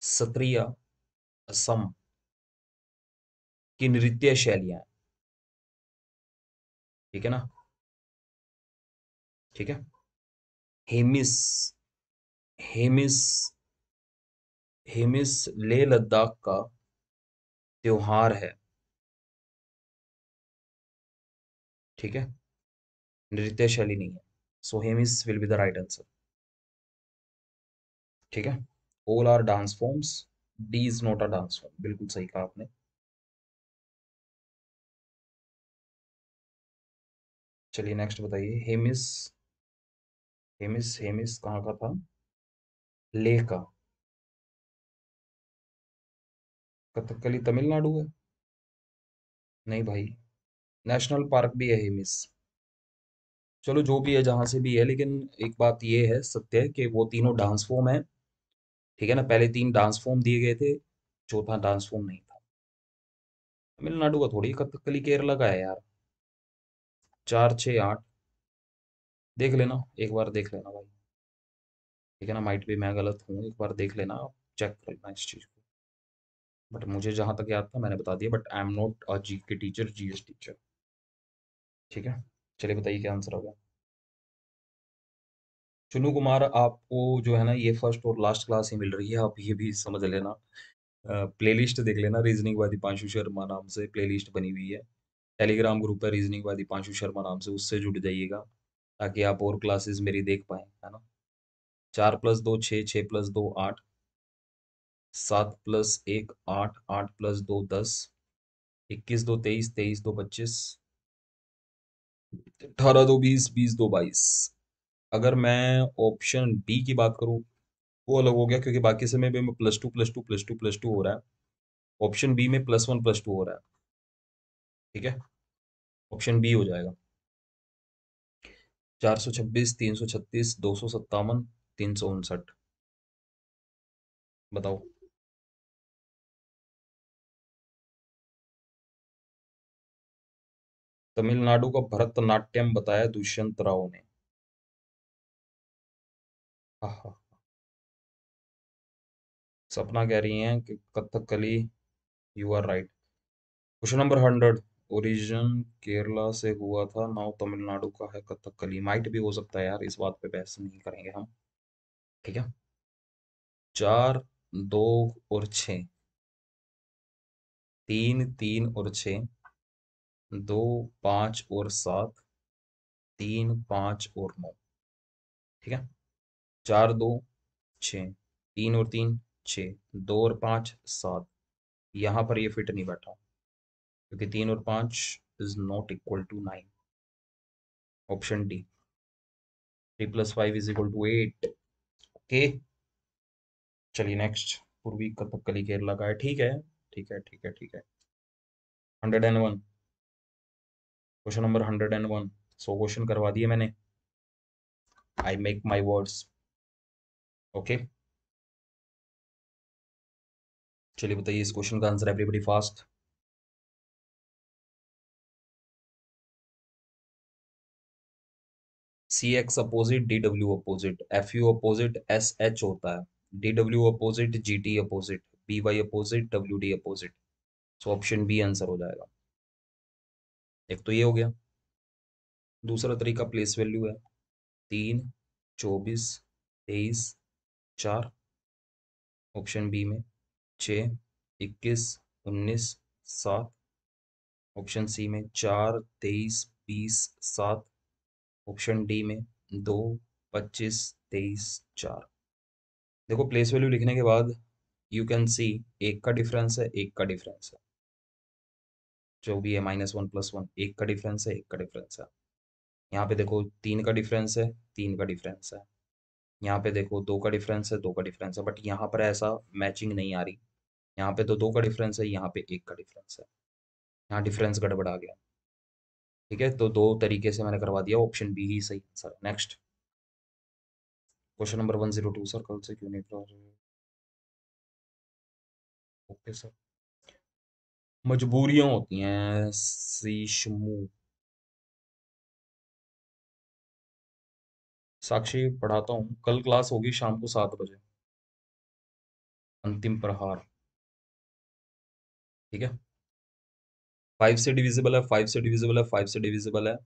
सत्रिया असम की नृत्य शैलियां ठीक है ना ठीक है हेमिस हेमिस हेमिस ले लद्दाख का त्योहार है ठीक है नृत्य शैली नहीं है so Hemis will be the right answer ठीक है all are dance forms D is not a dance form बिल्कुल सही कहा आपने चलिए नेक्स्ट बताइए हेमिस हेमिस हेमिस कहाँ का था लेह का कथकली तमिलनाडु है नहीं भाई नेशनल पार्क भी है हेमिस चलो जो भी है जहां से भी है लेकिन एक बात ये है सत्य है कि वो तीनों डांस फॉर्म है ठीक है ना पहले तीन डांस फॉर्म दिए गए थे चौथा डांस फॉर्म नहीं था तमिलनाडु का थोड़ी कथकली केरला का है यार चार छ आठ देख लेना एक बार देख लेना भाई ठीक है ना माइट भी मैं गलत हूँ एक बार देख लेना चेक कर लेना इस चीज़ को बट मुझे जहाँ तक याद था मैंने बता दिया but I am not a G K teacher G S teacher ठीक है चलिए बताइए क्या आंसर होगा चुनू कुमार आपको जो है ना ये फर्स्ट और लास्ट क्लास ही मिल रही है आप ये भी समझ लेना प्लेलिस्ट देख लेना रीजनिंग वादी पांशु शर्मा नाम से प्लेलिस्ट बनी हुई है टेलीग्राम ग्रुप है रीजनिंग वादी पांशु शर्मा नाम से उससे जुड़ जाइएगा ताकि आप और क्लासेस मेरी देख पाए है ना चार प्लस दो छः छः प्लस दो आठ सात प्लस एक आठ आठ प्लस दो दस इक्कीस दो तेईस तेईस दो पच्चीस अठारह दो बीस बीस दो बाईस अगर मैं ऑप्शन डी की बात करूं वो अलग हो गया क्योंकि बाकी समय में plus two plus two plus two plus two हो रहा है ऑप्शन बी में प्लस वन प्लस टू हो रहा है ठीक है ऑप्शन बी हो जाएगा चार सौ छब्बीस तीन सौ छत्तीस दो सौ सत्तावन तीन सौ उनसठ बताओ तमिलनाडु का भरतनाट्यम बताया दुष्यंत राव ने सपना कह रही हैं कि Kathakali you are right question number hundred origin Kerala से हुआ था नाउ तमिलनाडु का है कथकली माइट भी हो सकता है यार इस बात पे बहस नहीं करेंगे हम ठीक है चार दो और छ तीन तीन और छ दो पांच और सात तीन पांच और नौ ठीक है चार दो छ तीन और तीन छ दो और पांच सात यहां पर ये फिट नहीं बैठा क्योंकि तीन और पांच is not equal to nine option D three plus five is equal to eight okay चलिए नेक्स्ट पूर्वी कथकली केरला का है ठीक है ठीक है ठीक है ठीक है hundred and one question number hundred and one so question करवा दिए मैंने I make my words okay चलिए बताइए इस क्वेश्चन का answer everybody fast C X opposite D W opposite F U opposite S H होता है D W opposite G T opposite B Y opposite W D opposite so option B answer हो जाएगा एक तो ये हो गया दूसरा तरीका प्लेस वैल्यू है तीन चौबीस तेईस चार ऑप्शन बी में छ इक्कीस उन्नीस सात ऑप्शन सी में चार तेईस बीस सात ऑप्शन डी में दो पच्चीस तेईस चार देखो प्लेस वैल्यू लिखने के बाद यू कैन सी एक का डिफरेंस है एक का डिफरेंस है जो भी है माइनस वन प्लस वन एक का डिफरेंस है एक का डिफरेंस है यहाँ पे देखो तीन का डिफरेंस है तीन का डिफरेंस है यहाँ पे देखो दो का डिफरेंस है दो का डिफरेंस है बट यहाँ पर ऐसा मैचिंग नहीं आ रही यहाँ पे तो दो का डिफरेंस है यहाँ पे एक का डिफरेंस है यहाँ डिफरेंस गड़बड़ा गया ठीक है तो दो तरीके से मैंने करवा दिया ऑप्शन बी ही सही sir next question number one zero two sir कल से क्यों नहीं ओके सर मजबूरियां होती हैं शीशमू साक्षी पढ़ाता हूँ कल क्लास होगी शाम को सात बजे अंतिम प्रहार ठीक है फाइव से डिविजिबल है फाइव से डिविजिबल है फाइव से डिविजिबल है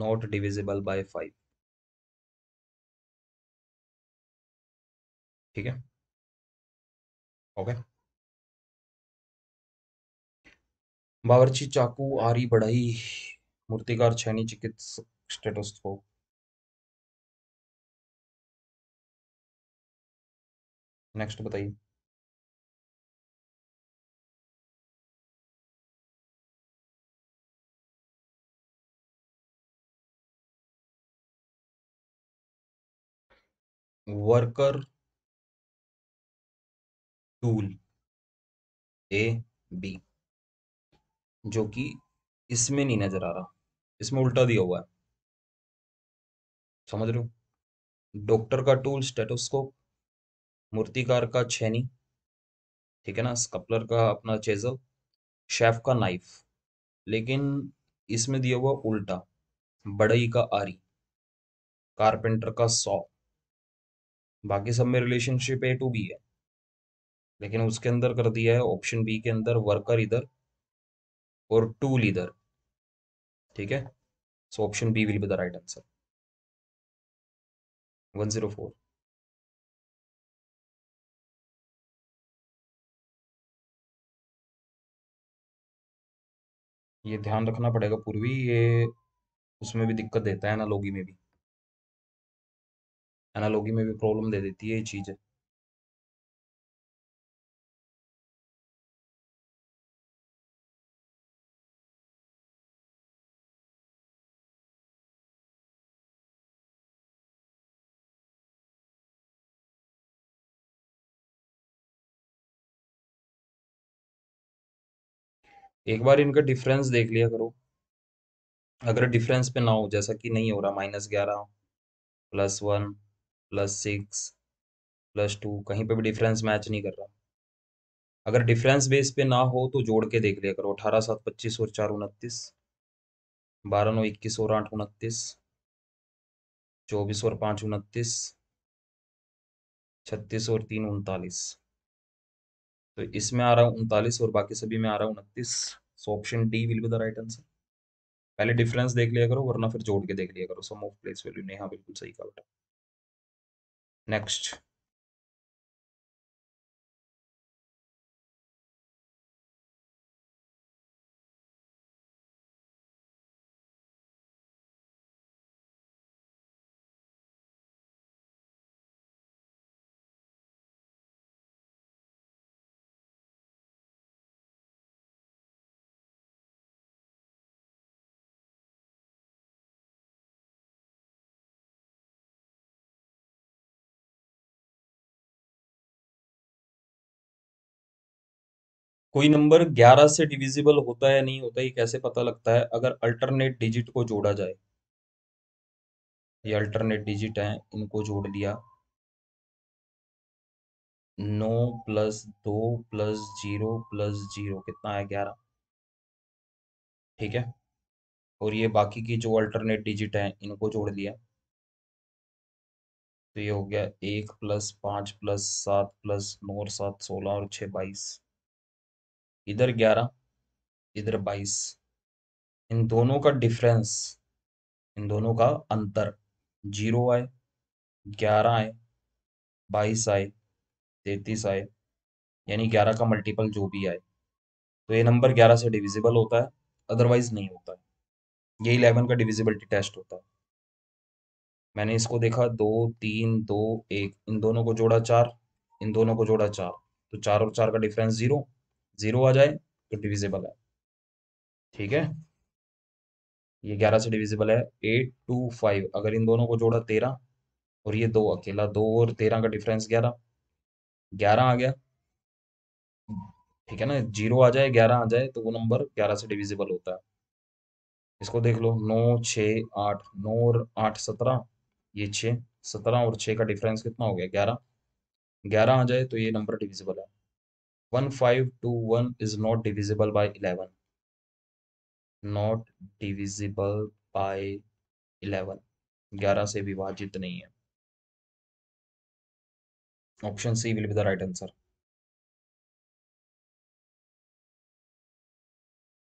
नॉट डिविजिबल बाय फाइव ठीक है ओके okay. बावरची चाकू आरी बढ़ाई मूर्तिकार छैनी चिकित्सक स्टेटस को नेक्स्ट बताइए वर्कर टूल ए बी जो कि इसमें नहीं नज़र आ रहा इसमें उल्टा दिया हुआ है समझ रहे हो डॉक्टर का टूल स्टेटोस्कोप मूर्तिकार का छैनी ठीक है ना स्कपलर का अपना चेजल शेफ का नाइफ लेकिन इसमें दिया हुआ उल्टा बड़ई का आरी कारपेंटर का सॉ बाकी सब में रिलेशनशिप ए टू बी है लेकिन उसके अंदर कर दिया है ऑप्शन बी के अंदर वर्कर इधर और टू लीदर ठीक है so option B will be the right answer one zero four ये ध्यान रखना पड़ेगा पूर्वी ये उसमें भी दिक्कत देता है एनालॉगी में भी एनालॉगी में भी प्रॉब्लम दे देती है ये चीज़ है एक बार इनका डिफरेंस देख लिया करो अगर डिफरेंस पे ना हो जैसा कि नहीं हो रहा माइनस ग्यारह plus one plus six plus two कहीं पे भी डिफरेंस मैच नहीं कर रहा अगर डिफरेंस बेस पे ना हो तो जोड़ के देख लिया करो अठारह सात पच्चीस और चार उनतीस बारह नौ इक्कीस और आठ उनतीस चौबीस और पाँच उनतीस छत्तीस और तीन उनतालीस तो इसमें आ रहा हूँ उनतालीस और बाकी सभी में आ रहा हूँ उनतीस so option D will be the right answer पहले डिफरेंस देख लिया करो वरना फिर जोड़ के देख लिया करो सम ऑफ प्लेस वैल्यू ने हाँ बिल्कुल सही कहा बेटा नेक्स्ट कोई नंबर 11 से डिविजिबल होता है या नहीं होता ये कैसे पता लगता है अगर अल्टरनेट डिजिट को जोड़ा जाए ये अल्टरनेट डिजिट हैं इनको जोड़ दिया नौ प्लस दो प्लस जीरो प्लस जीरो कितना है ग्यारह ठीक है और ये बाकी की जो अल्टरनेट डिजिट हैं इनको जोड़ दिया तो ये हो गया एक प्लस पाँच प्लस सात प्लस नौ और सात सोलह और छः बाईस इधर ग्यारह इधर बाईस इन दोनों का डिफरेंस इन दोनों का अंतर जीरो आए ग्यारह आए बाईस आए तैतीस आए यानी ग्यारह का मल्टीपल जो भी आए तो ये नंबर ग्यारह से डिविजिबल होता है अदरवाइज नहीं होता है ये इलेवन का डिविजिबिलिटी टेस्ट होता है मैंने इसको देखा दो तीन दो एक इन दोनों को जोड़ा चार इन दोनों को जोड़ा चार तो चार और चार का डिफरेंस जीरो जीरो आ जाए तो डिविजिबल है ठीक है ये ग्यारह से डिविजिबल है एट टू फाइव अगर इन दोनों को जोड़ा तेरह और ये दो अकेला दो और तेरह का डिफरेंस ग्यारह ग्यारह आ गया ठीक है ना जीरो आ जाए ग्यारह आ जाए तो वो नंबर ग्यारह से डिविजिबल होता है इसको देख लो नौ छ आठ नौ और आठ सत्रह ये छ सत्रह और छ का डिफरेंस कितना हो गया ग्यारह ग्यारह आ जाए तो ये नंबर डिविजिबल है one five two one is not divisible by eleven not divisible by eleven ग्यारह से विभाजित नहीं है option C will be the right answer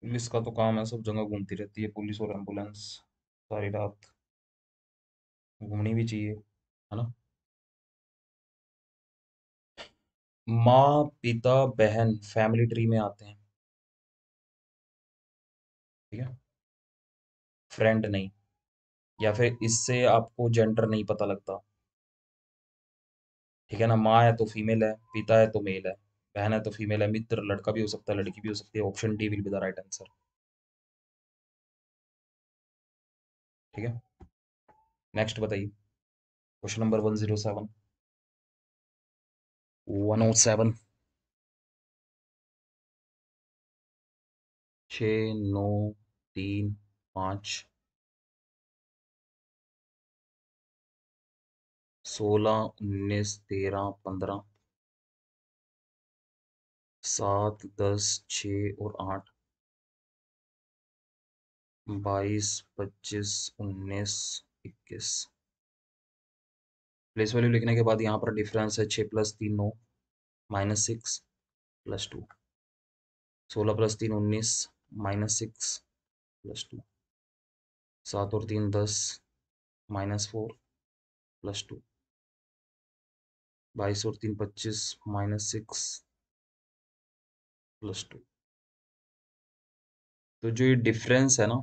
police का तो काम है सब जगह घूमती रहती है पुलिस और एम्बुलेंस सारी रात घूमनी भी चाहिए है ना माँ पिता बहन फैमिली ट्री में आते हैं ठीक है फ्रेंड नहीं या फिर इससे आपको जेंडर नहीं पता लगता ठीक है ना माँ है तो फीमेल है पिता है तो मेल है बहन है तो फीमेल है मित्र लड़का भी हो सकता है लड़की भी हो सकती है option D will be the right answer ठीक है नेक्स्ट बताइए question number one zero seven 107 छ नौ तीन पाँच सोलह उन्नीस तेरह पंद्रह सात दस छ और आठ बाईस पच्चीस उन्नीस इक्कीस प्लेस वैल्यू लिखने के बाद यहाँ पर डिफरेंस है छः प्लस तीन नौ माइनस सिक्स प्लस टू सोलह प्लस तीन उन्नीस माइनस सिक्स प्लस टू सात और तीन दस माइनस फोर प्लस टू बाईस और तीन पच्चीस माइनस सिक्स प्लस टू तो जो ये डिफरेंस है ना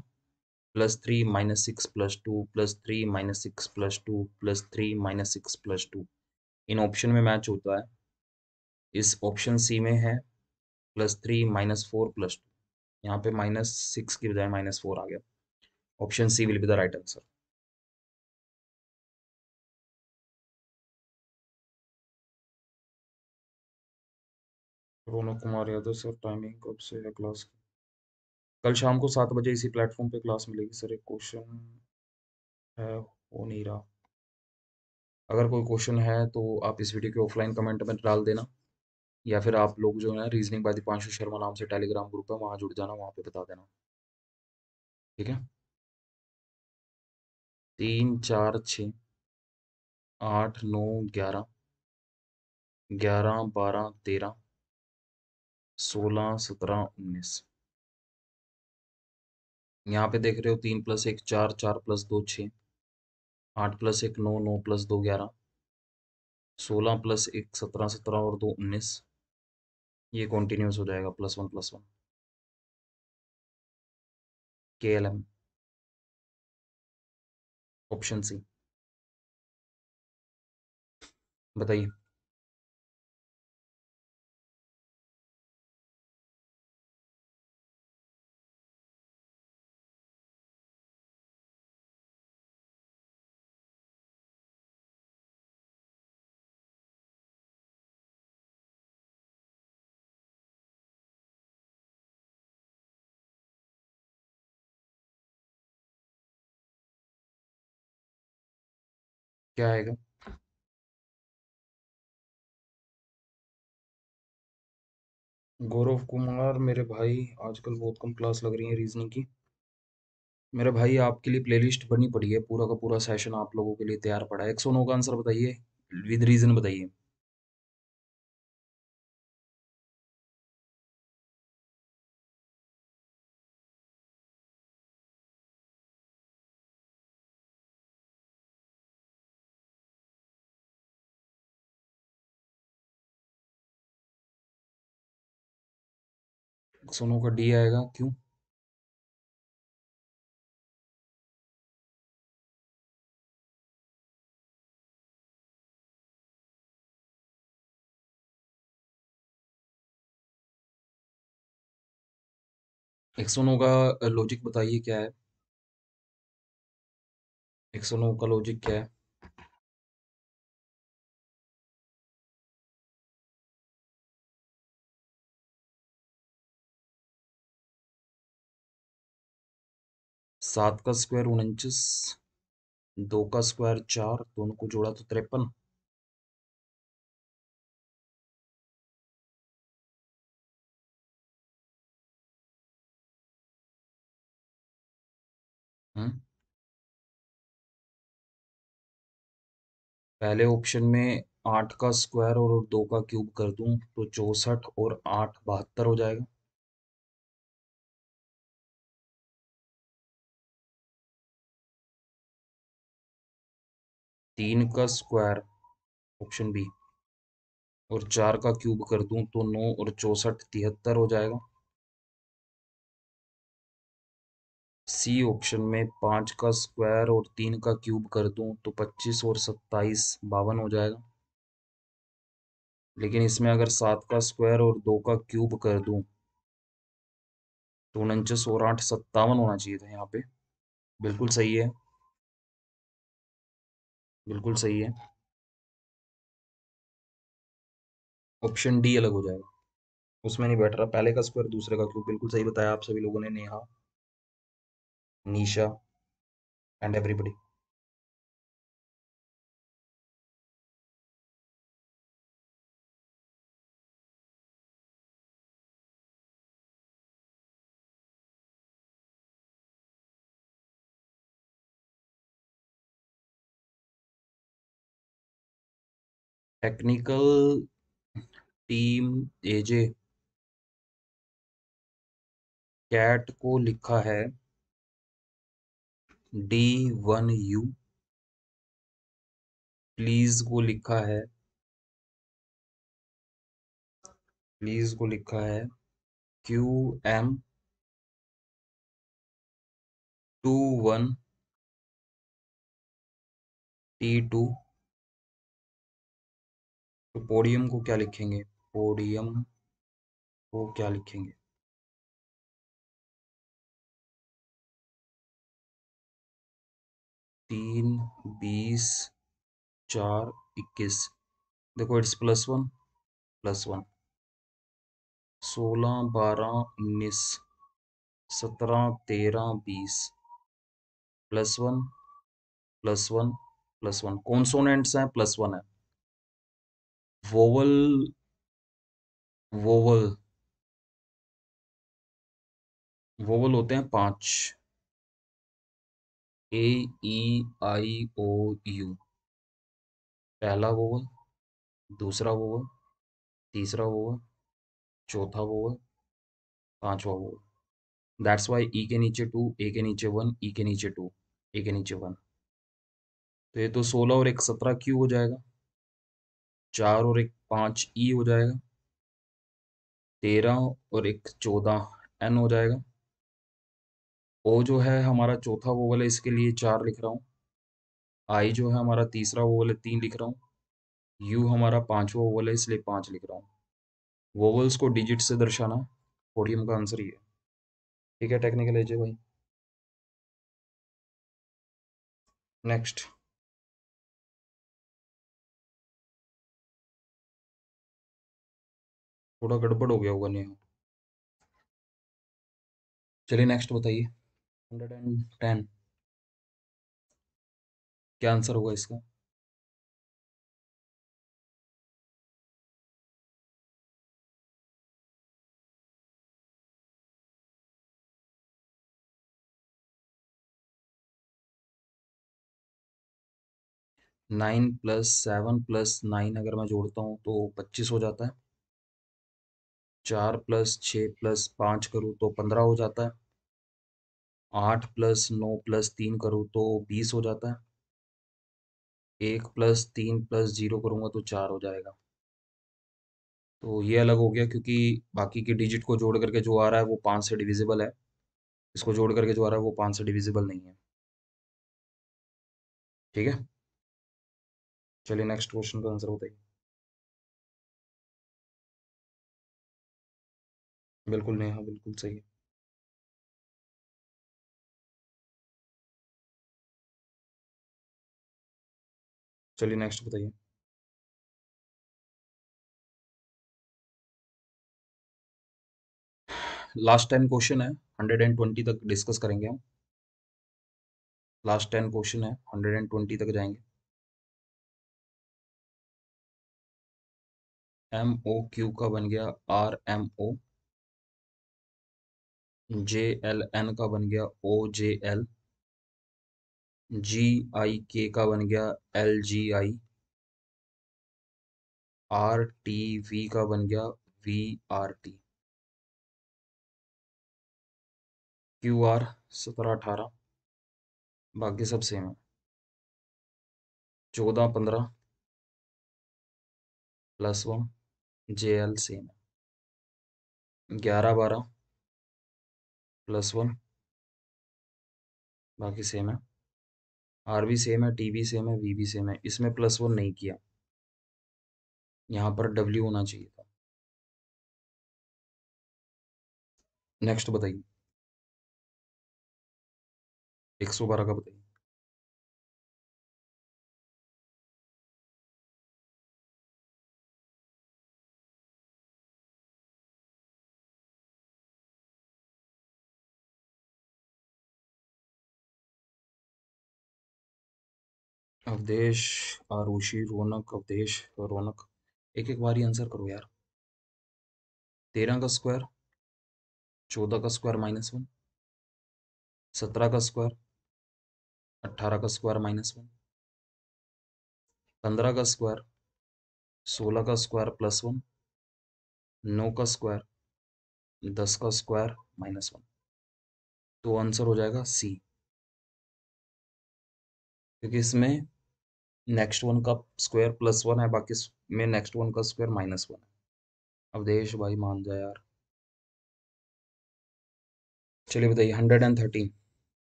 plus three minus six plus two plus three minus six plus two plus three minus six plus two इन ऑप्शन में मैच होता है इस ऑप्शन सी में है plus three minus four plus two यहाँ पे माइनस सिक्स की बजाय माइनस फोर आ गया option C will be the right answer Ronak Kumar Yadav sir timing कब से है क्लास की कल शाम को सात बजे इसी प्लेटफॉर्म पे क्लास मिलेगी सर एक क्वेश्चन है हो नहीं रहा अगर कोई क्वेश्चन है तो आप इस वीडियो के ऑफलाइन कमेंट में डाल देना या फिर आप लोग जो है रीजनिंग बाय दीपांशु शर्मा नाम से टेलीग्राम ग्रुप है वहाँ जुड़ जाना वहाँ पे बता देना ठीक है तीन चार छ आठ नौ ग्यारह ग्यारह बारह तेरह सोलह सत्रह उन्नीस यहाँ पे देख रहे हो तीन प्लस एक चार चार प्लस दो छः आठ प्लस एक नौ नौ प्लस दो ग्यारह सोलह प्लस एक सत्रह सत्रह और दो उन्नीस ये कॉन्टिन्यूस हो जाएगा plus one plus one K L M option C बताइए क्या आएगा गौरव कुमार मेरे भाई आजकल बहुत कम क्लास लग रही है रीजनिंग की मेरे भाई आपके लिए प्लेलिस्ट बनी पड़ी है पूरा का पूरा सेशन आप लोगों के लिए तैयार पड़ा है एक सौ नौ का आंसर बताइए विद रीजन बताइए सोनों का डी आएगा क्यों एक्सोनो का लॉजिक बताइए क्या है एक्सोनो का लॉजिक क्या है सात का स्क्वायर उनचास दो का स्क्वायर चार दोनों को जोड़ा तो तिरपन हम्म। पहले ऑप्शन में आठ का स्क्वायर और दो का क्यूब कर दूं तो चौसठ और आठ बहत्तर हो जाएगा तीन का स्क्वायर ऑप्शन बी और चार का क्यूब कर दूं तो नौ और चौसठ तिहत्तर हो जाएगा सी ऑप्शन में पांच का स्क्वायर और तीन का क्यूब कर दूं तो पच्चीस और सत्ताईस बावन हो जाएगा लेकिन इसमें अगर सात का स्क्वायर और दो का क्यूब कर दूं तो उनचास और आठ सत्तावन होना चाहिए था यहाँ पे बिल्कुल सही है बिल्कुल सही है ऑप्शन डी अलग हो जाएगा उसमें नहीं बैठ रहा पहले का स्क्वायर दूसरे का क्यूब बिल्कुल सही बताया आप सभी लोगों ने Neha Nisha and everybody technical team AJ cat को लिखा है डी वन यू प्लीज को लिखा है प्लीज को लिखा है Q M two one T two तो पोडियम को क्या लिखेंगे पोडियम को क्या लिखेंगे तीन बीस चार इक्कीस देखो it's plus one plus one सोलह बारह उन्नीस सत्रह तेरह बीस plus one plus one plus one consonants हैं प्लस वन है vowel वोवल वोवल होते हैं पांच A E I O U पहला वोवल दूसरा वोवल तीसरा वोवल चौथा वोवल पांचवा वोवल दैट्स वाई ई के नीचे टू ए के नीचे वन ई e के नीचे टू ए के नीचे वन तो ये तो सोलह और एक सत्रह क्यू हो जाएगा चार और एक पांच ई हो जाएगा तेरह और एक चौदह एन हो जाएगा ओ जो है हमारा चौथा वोवल है इसके लिए चार लिख रहा हूँ आई जो है हमारा तीसरा वो है तीन लिख रहा हूँ यू हमारा पांचवा वो है इसलिए पांच लिख रहा हूँ वोवल्स को डिजिट से दर्शाना पोडियम का आंसर ही है ठीक है टेक्निकल एजे भाई नेक्स्ट थोड़ा गड़बड़ हो गया होगा नहीं चलिए नेक्स्ट बताइए हंड्रेड एंड टेन क्या आंसर होगा इसका nine plus seven plus nine अगर मैं जोड़ता हूँ तो पच्चीस हो जाता है चार प्लस छः प्लस पाँच करूँ तो पंद्रह हो जाता है आठ प्लस नौ प्लस तीन करूँ तो बीस हो जाता है एक प्लस तीन प्लस जीरो करूँगा तो चार हो जाएगा तो ये अलग हो गया क्योंकि बाकी के डिजिट को जोड़ करके जो आ रहा है वो पाँच से डिविजिबल है इसको जोड़ करके जो आ रहा है वो पाँच से डिविजिबल नहीं है ठीक है चलिए नेक्स्ट क्वेश्चन का आंसर बताइए बिल्कुल नहीं हाँ बिल्कुल सही है। चलिए नेक्स्ट बताइए। लास्ट टेन क्वेश्चन है, हंड्रेड एंड ट्वेंटी तक डिस्कस करेंगे हम। लास्ट टेन क्वेश्चन है, हंड्रेड एंड ट्वेंटी तक जाएंगे ओ क्यू का बन गया R O J L N का बन गया ओ जे एल जी आई के का बन गया L G I R T V का बन गया V R T Q R सत्रह अठारह बाकी सब सेम है चौदह पंद्रह plus one J L same है ग्यारह बारह प्लस वन बाकी सेम है आर भी सेम है टी भी सेम है वी भी सेम है इसमें प्लस वन नहीं किया यहाँ पर डब्ल्यू होना चाहिए था नेक्स्ट बताइए एक सौ बारह का बताइए अवधेश आरुषि रौनक अवधेश रौनक एक एक बार ही आंसर करो यार तेरह का स्क्वायर चौदह का स्क्वायर माइनस वन सत्रह का स्क्वायर अट्ठारह का स्क्वायर माइनस वन पंद्रह का स्क्वायर सोलह का स्क्वायर प्लस वन नौ का स्क्वायर दस का स्क्वायर माइनस वन तो आंसर हो जाएगा सी क्योंकि इसमें नेक्स्ट वन का स्क्वायर प्लस वन है बाकी में नेक्स्ट वन का स्क्वायर माइनस वन है अवधेश भाई मान जाए यार चलिए बताइए hundred and thirteen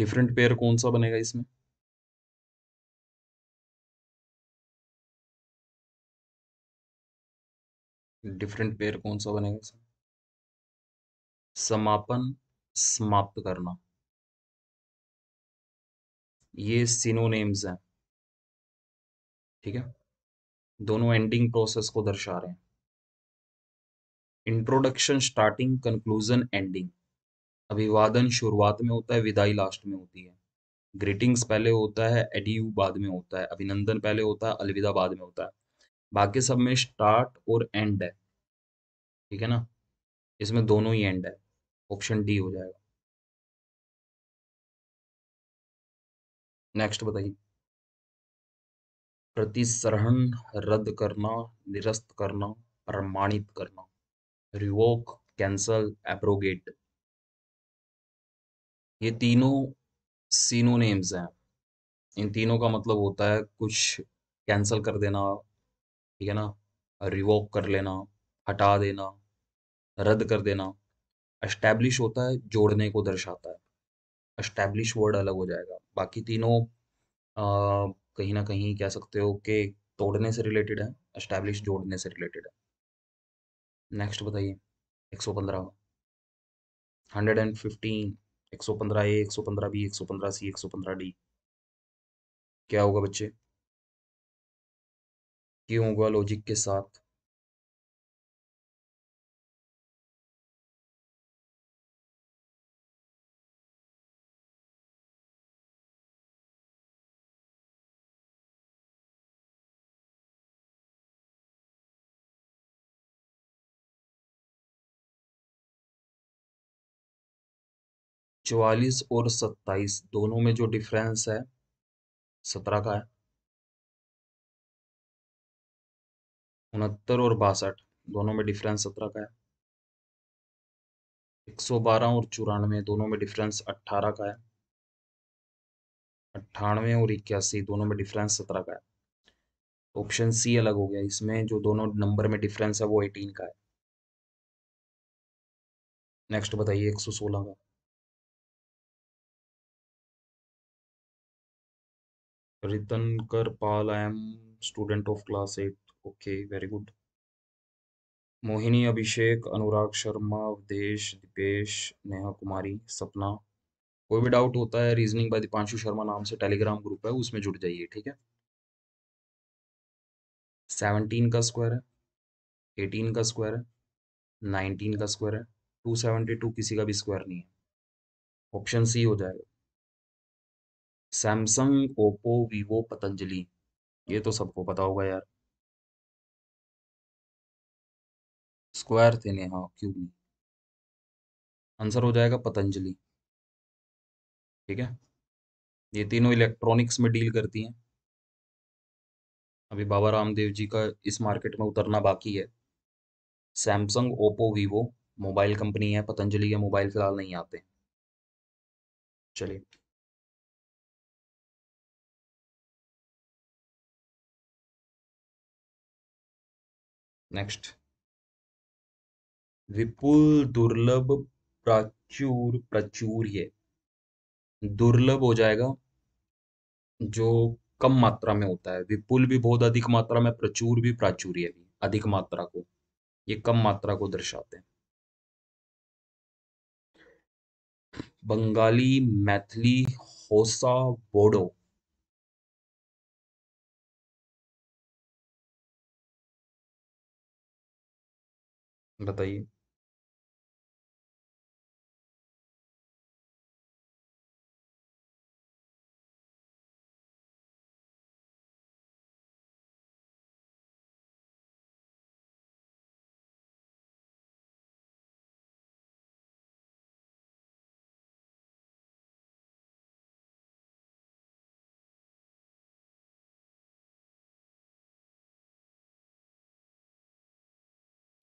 different pair कौन सा बनेगा इसमें डिफरेंट पेयर कौन सा बनेगा इसमें समापन समाप्त करना ये सिनोनेम्स हैं ठीक है दोनों एंडिंग प्रोसेस को दर्शा रहे हैं इंट्रोडक्शन स्टार्टिंग कंक्लूजन एंडिंग अभिवादन शुरुआत में होता है विदाई लास्ट में होती है ग्रीटिंग्स पहले होता है एडीयू बाद में होता है अभिनंदन पहले होता है अलविदा बाद में होता है बाकी सब में स्टार्ट और एंड है ठीक है ना इसमें दोनों ही एंड है ऑप्शन डी हो जाएगा नेक्स्ट बताइए प्रतिसरण रद्द करना निरस्त करना प्रमाणित करना रिवोक कैंसल एप्रोगेट ये तीनों सीनो नेम्स हैं इन तीनों का मतलब होता है कुछ कैंसल कर देना ठीक है ना रिवोक कर लेना हटा देना रद्द कर देना एस्टैब्लिश होता है जोड़ने को दर्शाता है एस्टैब्लिश वर्ड अलग हो जाएगा बाकी तीनों कहीं ना कहीं कह सकते हो कि तोड़ने से रिलेटेड है एस्टैब्लिश जोड़ने से रिलेटेड है नेक्स्ट बताइए एक सौ पंद्रह हंड्रेड एंड फिफ्टीन एक सौ पंद्रह ए एक सौ पंद्रह बी एक सौ पंद्रह सी एक सौ पंद्रह डी क्या होगा बच्चे क्यों होगा लॉजिक के साथ चवालीस और सत्ताईस दोनों में जो डिफरेंस है सत्रह का है उनहत्तर और बासठ दोनों में डिफरेंस सत्रह का है एक सौ बारह और चौरानवे दोनों में डिफरेंस अट्ठारह का है अट्ठानवे और इक्यासी दोनों में डिफरेंस सत्रह का है ऑप्शन सी अलग हो गया इसमें जो दोनों नंबर में डिफरेंस है वो एटीन का है नेक्स्ट बताइए एक सौ सोलह का कर Pal I am student of class eight okay very good Mohini Abhishek Anurag Sharma Awadhesh Deepesh Neha Kumari Sapna कोई भी डाउट होता है रीजनिंग बाय दीपांशु शर्मा नाम से टेलीग्राम ग्रुप है उसमें जुड़ जाइए ठीक है सेवनटीन का स्क्वायर है एटीन का स्क्वायर है नाइनटीन का स्क्वायर है टू सेवेंटी टू किसी का भी स्क्वायर नहीं है ऑप्शन सी हो जाएगा सैमसंग ओप्पो वीवो पतंजलि ये तो सबको पता होगा यार स्क्वायर थे ने हाँ क्यूब नहीं आंसर हो जाएगा पतंजलि ठीक है ये तीनों इलेक्ट्रॉनिक्स में डील करती हैं अभी बाबा रामदेव जी का इस मार्केट में उतरना बाकी है Samsung Oppo Vivo mobile company है पतंजलि के मोबाइल फिलहाल नहीं आते चलिए नेक्स्ट विपुल दुर्लभ प्राचुर प्रचुर्य दुर्लभ हो जाएगा जो कम मात्रा में होता है विपुल भी बहुत अधिक मात्रा में प्रचुर भी प्राचुर्य भी अधिक मात्रा को ये कम मात्रा को दर्शाते हैं बंगाली मैथिली होसा बोडो बताइए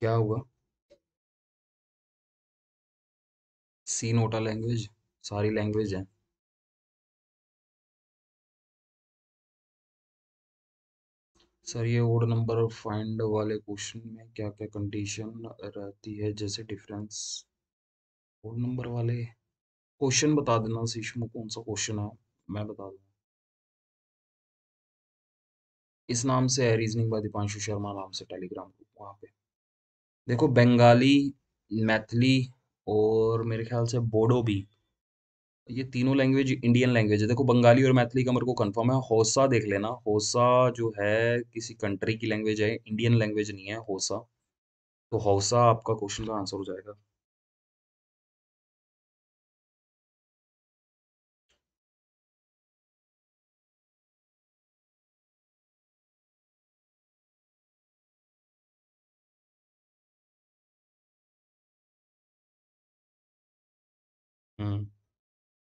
क्या हुआ सी नोटा लैंग्वेज सारी लैंग्वेज है सर ये ओड नंबर फाइंड वाले क्वेश्चन में क्या क्या कंडीशन रहती है जैसे डिफरेंस ओड नंबर वाले क्वेश्चन बता देना शीश में कौन सा क्वेश्चन है मैं बता दूँ इस नाम से है रीजनिंग बाय दीपांशु शर्मा नाम से टेलीग्राम ग्रुप वहाँ पे देखो बंगाली मैथिली और मेरे ख्याल से बोडो भी ये तीनों लैंग्वेज इंडियन लैंग्वेज है देखो बंगाली और मैथिली का मेरे को कंफर्म है होसा देख लेना होसा जो है किसी कंट्री की लैंग्वेज है इंडियन लैंग्वेज नहीं है होसा तो होसा आपका क्वेश्चन का आंसर हो जाएगा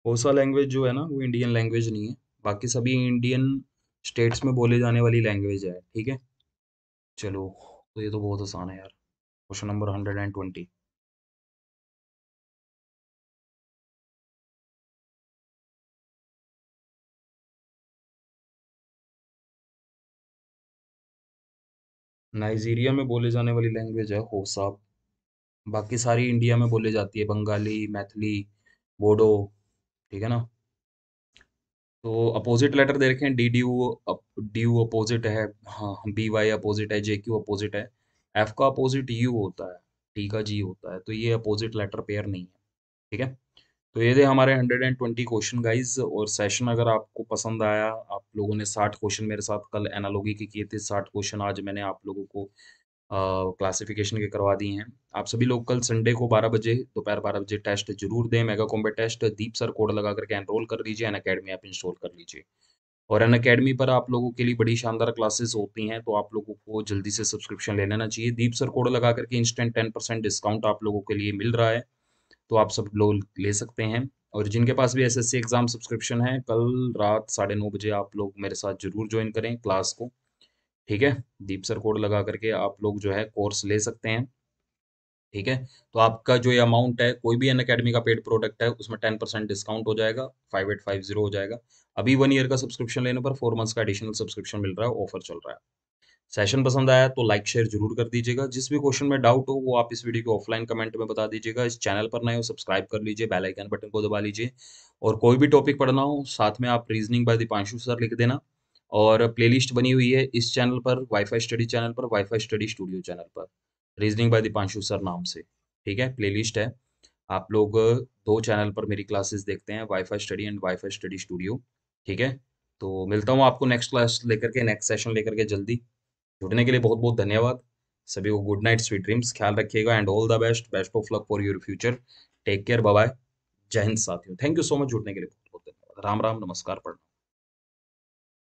ओसा लैंग्वेज जो है ना वो इंडियन लैंग्वेज नहीं है बाकी सभी इंडियन स्टेट्स में बोले जाने वाली लैंग्वेज है ठीक है चलो तो ये तो बहुत आसान है यार question number hundred and twenty Nigeria में बोले जाने वाली लैंग्वेज है होसा बाकी सारी इंडिया में बोले जाती है बंगाली मैथिली बोडो ठीक है ना तो अपोजिट लेटर दे रखे हैं D D U D U opposite है हाँ बी वाई अपोजिट है जे क्यू अपोजिट है एफ का अपोजिट यू होता है टी का जी होता है तो ये अपोजिट लेटर पेयर नहीं है ठीक है तो ये थे हमारे 120 क्वेश्चन गाइज और सेशन अगर आपको पसंद आया आप लोगों ने 60 क्वेश्चन मेरे साथ कल एनालॉगी के किए थे 60 क्वेश्चन आज मैंने आप लोगों को क्लासिफिकेशन के करवा दिए हैं आप सभी लोग कल संडे को 12 बजे दोपहर 12 बजे टेस्ट जरूर दें mega combo test Deep sir code लगा करके एनरोल कर लीजिए एन अकेडमी आप इंस्टॉल कर लीजिए और एन अकेडमी पर आप लोगों के लिए बड़ी शानदार क्लासेस होती हैं तो आप लोगों को जल्दी से सब्सक्रिप्शन ले लेना चाहिए दीप सर कोड लगा करके इंस्टेंट टेन परसेंट डिस्काउंट आप लोगों के लिए मिल रहा है तो आप सब लोग ले सकते हैं और जिनके पास भी एस एग्ज़ाम सब्सक्रिप्शन है कल रात साढ़े नौ बजे आप लोग मेरे साथ जरूर ज्वाइन करें क्लास को ठीक है दीप सर कोड लगा करके आप लोग जो है कोर्स ले सकते हैं ठीक है तो आपका जो ये अमाउंट है कोई भी अन अकेडमी का पेड प्रोडक्ट है उसमें टेन परसेंट डिस्काउंट हो जाएगा फाइव एट फाइव जीरो हो जाएगा अभी वन ईयर का सब्सक्रिप्शन लेने पर फोर मंथ्स का एडिशनल सब्सक्रिप्शन मिल रहा है ऑफर चल रहा है सेशन पसंद आया तो लाइक शेयर जरूर कर दीजिएगा जिस भी क्वेश्चन में डाउट हो वो आप इस वीडियो के ऑफलाइन कमेंट में बता दीजिएगा इस चैनल पर नए हो सब्सक्राइब कर लीजिए बेल आइकन बटन को दबा लीजिए और कोई भी टॉपिक पढ़ना हो साथ में आप रीजनिंग बाय दीपांशु सर लिख देना और प्लेलिस्ट बनी हुई है इस चैनल पर वाईफाई स्टडी चैनल पर वाईफाई स्टडी स्टूडियो चैनल पर रीजनिंग बाय दीपांशु सर नाम से ठीक है प्लेलिस्ट है आप लोग दो चैनल पर मेरी क्लासेस देखते हैं wifi study and wifi study studio ठीक है तो मिलता हूँ आपको नेक्स्ट क्लास लेकर के नेक्स्ट सेशन लेकर के जल्दी जुड़ने के लिए बहुत बहुत धन्यवाद सभी को गुड नाइट स्वीट ड्रीम्स ख्याल रखिएगा and all the best best of luck for your future take care bye जय हिंद साथियों थैंक यू सो मच जुड़ने के लिए बहुत बहुत धन्यवाद राम राम नमस्कार पढ़ना